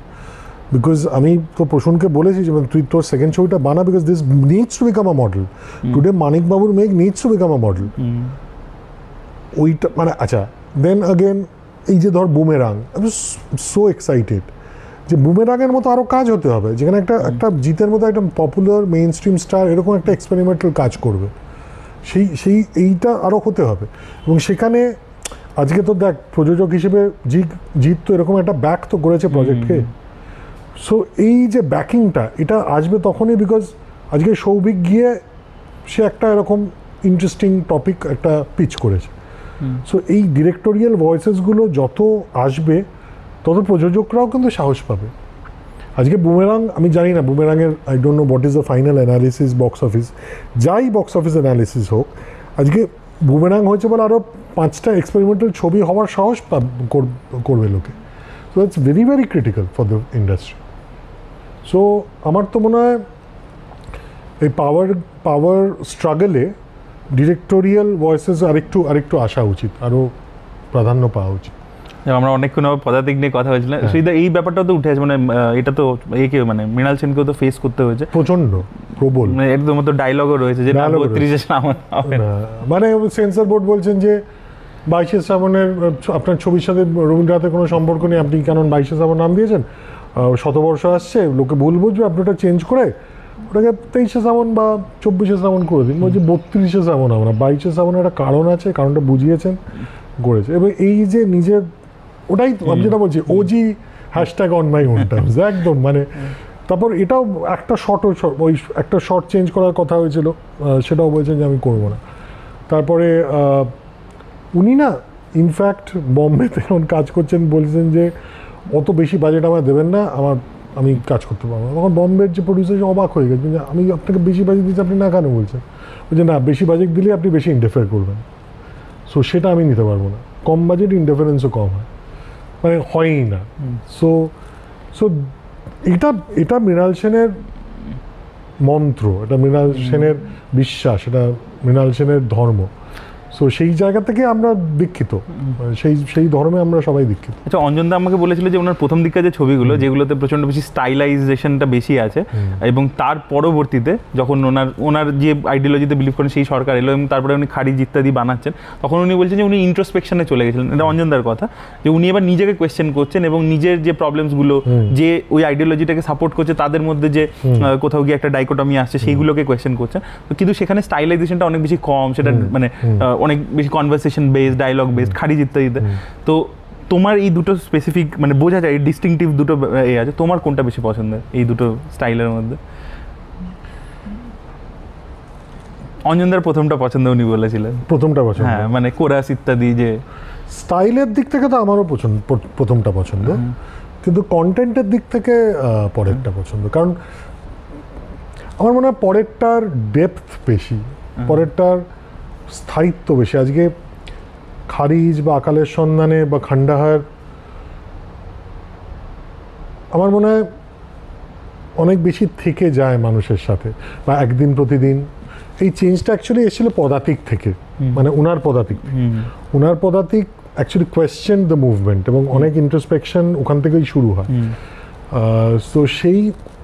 বিকজ আমি তো প্রসূনকে বলেছি যে তুই তোর সেকেন্ড ছবিটা বানা because this needs to become a model today মানিকবাবুর make needs to become a model ওইটা মানে আচ্ছা দেন আগেন এই যে ধর বুমেরাং আই সো এক্সাইটেড যে বুমেরাঙের মতো আরও কাজ হতে হবে যেখানে একটা একটা জিতের মতো একটা পপুলার মেইন স্ট্রিম স্টার এরকম একটা এক্সপেরিমেন্টাল কাজ করবে সেই সেই এইটা আরও হতে হবে এবং সেখানে আজকে তো দেখ প্রযোজক হিসেবে জি জিৎ তো এরকম একটা ব্যাক তো করেছে প্রজেক্টকে সো এই যে ব্যাকিংটা এটা আসবে তখনই বিকজ আজকে সৌভিক গিয়ে সে একটা এরকম ইন্টারেস্টিং টপিক একটা পিচ করেছে সো এই ডিরেক্টোরিয়াল ভয়েসেসগুলো যত আসবে তত প্রযোজকরাও কিন্তু সাহস পাবে আজকে বুমেরাং আমি জানি না বুমেরাংয়ের I don't know what is the final analysis box office যাই বক্স অফিস অ্যানালিসিস হোক আজকে বুমেরাং হয়েছে বলে আরও পাঁচটা এক্সপেরিমেন্টাল ছবি হওয়ার সাহস করবে লোকে so it's very very critical for the industry so আমার তো মনে হয় এই পাওয়ার পাওয়ার স্ট্রাগলে ডিরেক্টোরিয়াল ভয়েসেস আরেকটু আরেকটু আসা উচিত আরও প্রাধান্য পাওয়া উচিত আমরা অনেকক্ষণ পদাতিক নিয়ে কথা হয়েছিলাম হ্যাঁ। সেইটা এই ব্যাপারটা তো উঠে মানে এটা তো একে মানে মৃণাল সেনকেও তো ফেস করতে হয়েছে প্রচন্ড প্রবল মানে এটা তো মতো ডায়লগও রয়েছে যে বত্রিশে শ্রাবণ মানে সেন্সর বোর্ড বলছেন যে বাইশে শ্রাবণের আপনার ছবির সাথে রবীন্দ্রনাথের কোনো সম্পর্ক নেই আপনি কেন বাইশে শ্রাবণ নাম দিয়েছেন শতবর্ষ আসছে লোকে ভুল বুঝবে আপনি ওটা চেঞ্জ করে ওটাকে তেইশে শ্রাবণ বা চব্বিশে শ্রাবণ করে দিন বলছি বত্রিশে শ্রাবণ আমরা বাইশে শ্রাবণের একটা কারণ আছে কারণটা বুঝিয়েছেন করেছে এবং এই যে নিজের ওটাই তো আমি যেটা বলছি OG hashtag on my own terms একদম মানে তারপর এটাও একটা শর্ট ওই একটা শর্ট চেঞ্জ করার কথা হয়েছিল সেটাও বলছেন যে আমি করবো না তারপরে উনি না ইনফ্যাক্ট বম্বেতে এখন কাজ করছেন বলছেন যে অত বেশি বাজেট আমার দেবেন না আমার আমি কাজ করতে পারবো তখন বম্বের যে প্রডিউসার অবাক হয়ে গেছে যে আমি আপনাকে বেশি বাজেট দিচ্ছি আপনি না কেন বলছেন বলছে না বেশি বাজেট দিলে আপনি বেশি ইন্টারফেয়ার করবেন সো সেটা আমি নিতে পারবো না কম বাজেট ইন্টারফারেন্সও কম হয় মানে হয়ই না সো সো এটা এটা মৃণাল সেনের মন্ত্র এটা মৃণাল সেনের বিশ্বাস এটা মৃণাল সেনের ধর্ম সো সেই জায়গা থেকে আমরা দীক্ষিত সেই সেই ধর্মে আমরা সবাই দীক্ষিত আচ্ছা অঞ্জনদা আমাকে বলেছিল যে ওনার প্রথম দিককার যে ছবিগুলো যেগুলোতে প্রচন্ড বেশি স্টাইলাইজেশনটা বেশি আছে এবং তার পরবর্তীতে যখন ওনার ওনার যে আইডিওলজিতে বিলিভ করেন সেই সরকার এলো এবং তারপরে উনি খারিজ ইত্যাদি বানাচ্ছেন তখন উনি বলছেন যে উনি ইন্ট্রোস্পেকশনে চলে গেছিলেন এটা অঞ্জনদার কথা যে উনি এবার নিজেকে কোয়েশ্চেন করছেন এবং নিজের যে প্রবলেমসগুলো যে ওই আইডিওলজিটাকে সাপোর্ট করছে তাদের মধ্যে যে কোথাও গিয়ে একটা ডাইকোটমি আসছে সেইগুলোকে কোয়েশ্চেন করছেন কিন্তু সেখানে স্টাইলাইজেশনটা অনেক বেশি কম সেটা মানে অনেক বেশি কনভারসেশন বেসড ডায়লগ বেসড খারিজ ইত্যাদিতে তো তোমার এই দুটো স্পেসিফিক মানে বোঝা যায় ডিস্টিংটিভ দুটো এ আছে তোমার কোনটা বেশি পছন্দ এই দুটো স্টাইলের মধ্যে অঞ্জনদার প্রথমটা পছন্দ উনি বলেছিলেন প্রথমটা পছন্দ হ্যাঁ মানে কোরাস ইত্যাদি যে স্টাইলের দিক থেকে তো আমারও পছন্দ প্রথমটা পছন্দ কিন্তু কন্টেন্টের দিক থেকে পরেরটা পছন্দ কারণ আমার মনে হয় পরেরটার ডেপথ বেশি পরেরটার স্থায়িত্ব বেশি আজকে খারিজ বা আকালের সন্ধানে বা খান্ডাহার আমার মনে হয় অনেক বেশি থেকে যায় মানুষের সাথে বা একদিন প্রতিদিন এই চেঞ্জটা অ্যাকচুয়ালি এসেছিল পদাতিক থেকে মানে উনার পদাতিক উনার পদাতিক অ্যাকচুয়ালি কোয়েশ্চেন দ্য মুভমেন্ট এবং অনেক ইন্টারসপেকশন ওখান থেকেই শুরু হয় তো সেই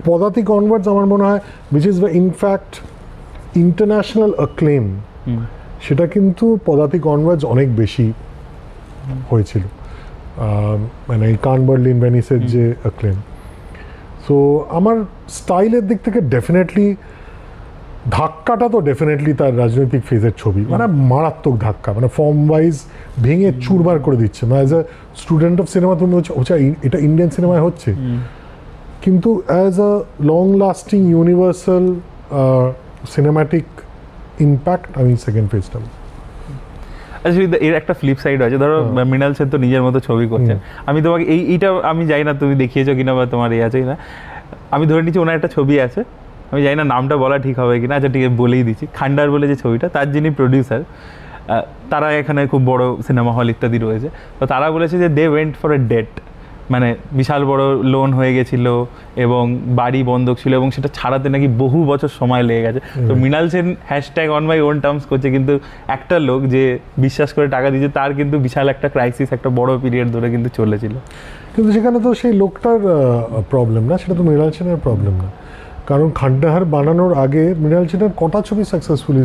পদাতিক অনওয়ার্ডস আমার মনে হয় which is the in fact international acclaim সেটা কিন্তু পদাতিক অনওয়ার্ডস অনেক বেশি হয়েছিল মানে এই কান বার্লিন ভ্যানিসের যে ক্লেম সো আমার স্টাইলের দিক থেকে ডেফিনেটলি ধাক্কাটা তো ডেফিনেটলি তার রাজনৈতিক ফেজের ছবি মানে মারাত্মক ধাক্কা মানে ফর্ম ওয়াইজ ভেঙে চুরবার করে দিচ্ছে মানে as a student of cinema তুমি হচ্ছে হচ্ছে এটা ইন্ডিয়ান সিনেমায় হচ্ছে কিন্তু as a long lasting universal cinematic impact আমি সেকেন্ড পেয়েছিলাম আচ্ছা এর একটা ফ্লিপ সাইড আছে ধরো মৃণাল সেন তো নিজের মতো ছবি করছেন আমি তোমাকে এই এইটা আমি জানি না তুমি দেখিয়েছো কিনা বা তোমার এ ইয়ে আছে কিনা আমি ধরে নিচ্ছি ওনার একটা ছবি আছে আমি জানি না নামটা বলা ঠিক হবে কিনা আচ্ছা ঠিক বলেই দিচ্ছি খান্ডার বলে যে ছবিটা তার যিনি প্রডিউসার তারা এখানে খুব বড় সিনেমা হল ইত্যাদি রয়েছে তো তারা বলেছে যে they went for a date মানে বিশাল বড় লোন হয়ে গেছিল এবং বাড়ি বন্ধক ছিল এবং সেটা ছাড়াতে নাকি বহু বছর সময় লেগে গেছে তো Mrinal Sen hashtag on my own terms করছে কিন্তু একটা লোক যে বিশ্বাস করে টাকা দিয়েছে তার কিন্তু বিশাল একটা ক্রাইসিস একটা বড় পিরিয়ড ধরে কিন্তু চলেছিল কিন্তু সেখানে তো সেই লোকটার প্রবলেম না সেটা তো মৃণাল সেনের প্রবলেম না কারণ খান্ডাহার বানানোর আগে মৃণাল সেনের কটা ছবি সাকসেসফুলি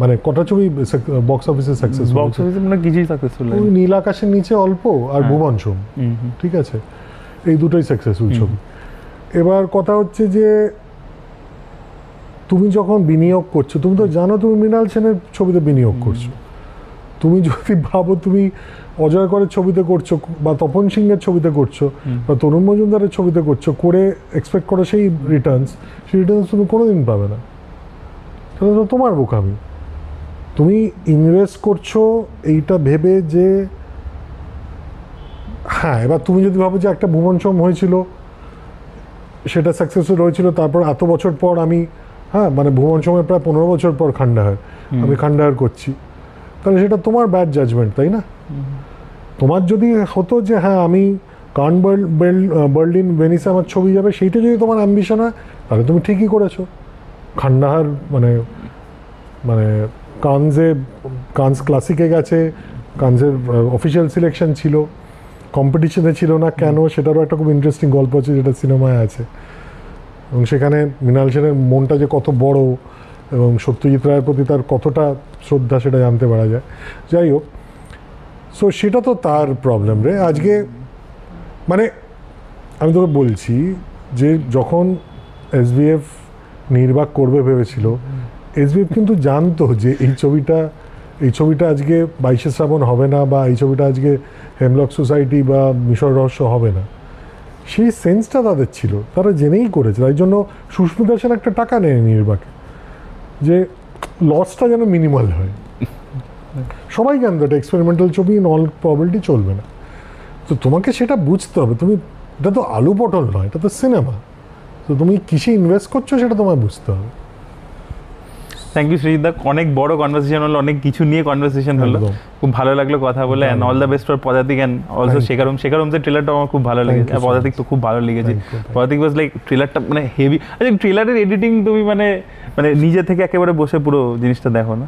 মানে কটা ছবি বক্স অফিসে সাকসেস বক্স অফিসে মানে কিছুই সাকসেসফুল ওই নীল আকাশের নিচে অল্প আর হ্যাঁ। ভুবন সোম ঠিক আছে এই দুটোই সাকসেসফুল ছবি এবার কথা হচ্ছে যে তুমি যখন বিনিয়োগ করছো তুমি তো জানো তুমি মৃণাল সেনের ছবিতে বিনিয়োগ করছো তুমি যদি ভাবো তুমি অজয় করের ছবিতে করছো বা তপন সিংহের ছবিতে করছো বা তরুণ মজুমদারের ছবিতে করছো করে এক্সপেক্ট করো সেই রিটার্নস সেই রিটার্নস তুমি কোনোদিন পাবে না সেটা তো তোমার বোকামি তুমি ইনভেস্ট করছো এইটা ভেবে যে হ্যাঁ এবার তুমি যদি ভাবো যে একটা সম হয়েছিল সেটা সাকসেসফুল হয়েছিল তারপর এত বছর পর আমি হ্যাঁ মানে ভুবনশ্রমের প্রায় পনেরো বছর পর খান্ডাহার আমি খান্ডাহার করছি তাহলে সেটা তোমার ব্যাড জাজমেন্ট তাই না তোমার যদি হতো যে হ্যাঁ আমি কান বার্লিন ভেনিসে আমার ছবি যাবে সেইটা যদি তোমার অ্যাম্বিশন হয় তাহলে তুমি ঠিকই করেছো খান্নাহার মানে মানে কানজে কানস ক্লাসিকে গেছে কানসের অফিসিয়াল সিলেকশন ছিল কম্পিটিশনে ছিল না কেন সেটারও একটা খুব ইন্টারেস্টিং গল্প আছে যেটা সিনেমায় আছে এবং সেখানে মৃণাল সেনের মনটা যে কত বড় এবং সত্যজিৎ রায়ের প্রতি তার কতটা শ্রদ্ধা সেটা জানতে পারা যায় যাই হোক সো সেটা তো তার প্রবলেম রে আজকে মানে আমি তোকে বলছি যে যখন এস এফ নির্বাক করবে ভেবেছিল এসবিএফ কিন্তু জানতো যে এই ছবিটা এই ছবিটা আজকে বাইশে শ্রাবণ হবে না বা এই ছবিটা আজকে হেমলক সোসাইটি বা মিশর রহস্য হবে না সেই সেন্সটা তাদের ছিল তারা জেনেই করেছে তাই জন্য সুস্মিতা সেন একটা টাকা নেয় নির্বাকে যে লসটা যেন মিনিমাল হয় সবাই জানতো এটা এক্সপেরিমেন্টাল ছবি ইন অল প্রবলিটি চলবে না তো তোমাকে সেটা বুঝতে হবে তুমি এটা তো আলু পটল নয় এটা তো সিনেমা তো তুমি কিসে ইনভেস্ট করছো সেটা তোমায় বুঝতে হবে থ্যাংক ইউ শ্রীজিৎ দা অনেক বড় কনভারসেশন হলো অনেক কিছু নিয়ে কনভারসেশন হলো খুব ভালো লাগলো কথা বলে and all the best for Padatik and also শেখারম শেখারমসের ট্রেলারটা আমার খুব ভালো লেগেছে আর পদাতিক তো খুব ভালো লেগেছে পদাতিক ওয়াজ লাইক ট্রেলারটা মানে হেভি আচ্ছা ট্রেলারের এডিটিং তুমি মানে মানে নিজে থেকে একেবারে বসে পুরো জিনিসটা দেখো না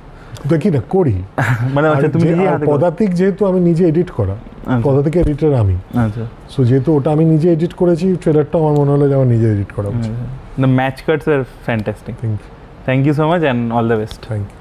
দেখি না করি *laughs* মানে আচ্ছা তুমি নিজে পদাতিক যেহেতু আমি নিজে এডিট করা আচ্ছা। পদাতিক এডিটর আমি আচ্ছা সো যেহেতু ওটা আমি নিজে এডিট করেছি ট্রেলারটা আমার মনে হলো যে আমার নিজে এডিট করা উচিত the match cuts are fantastic thank you so much and all the best thank you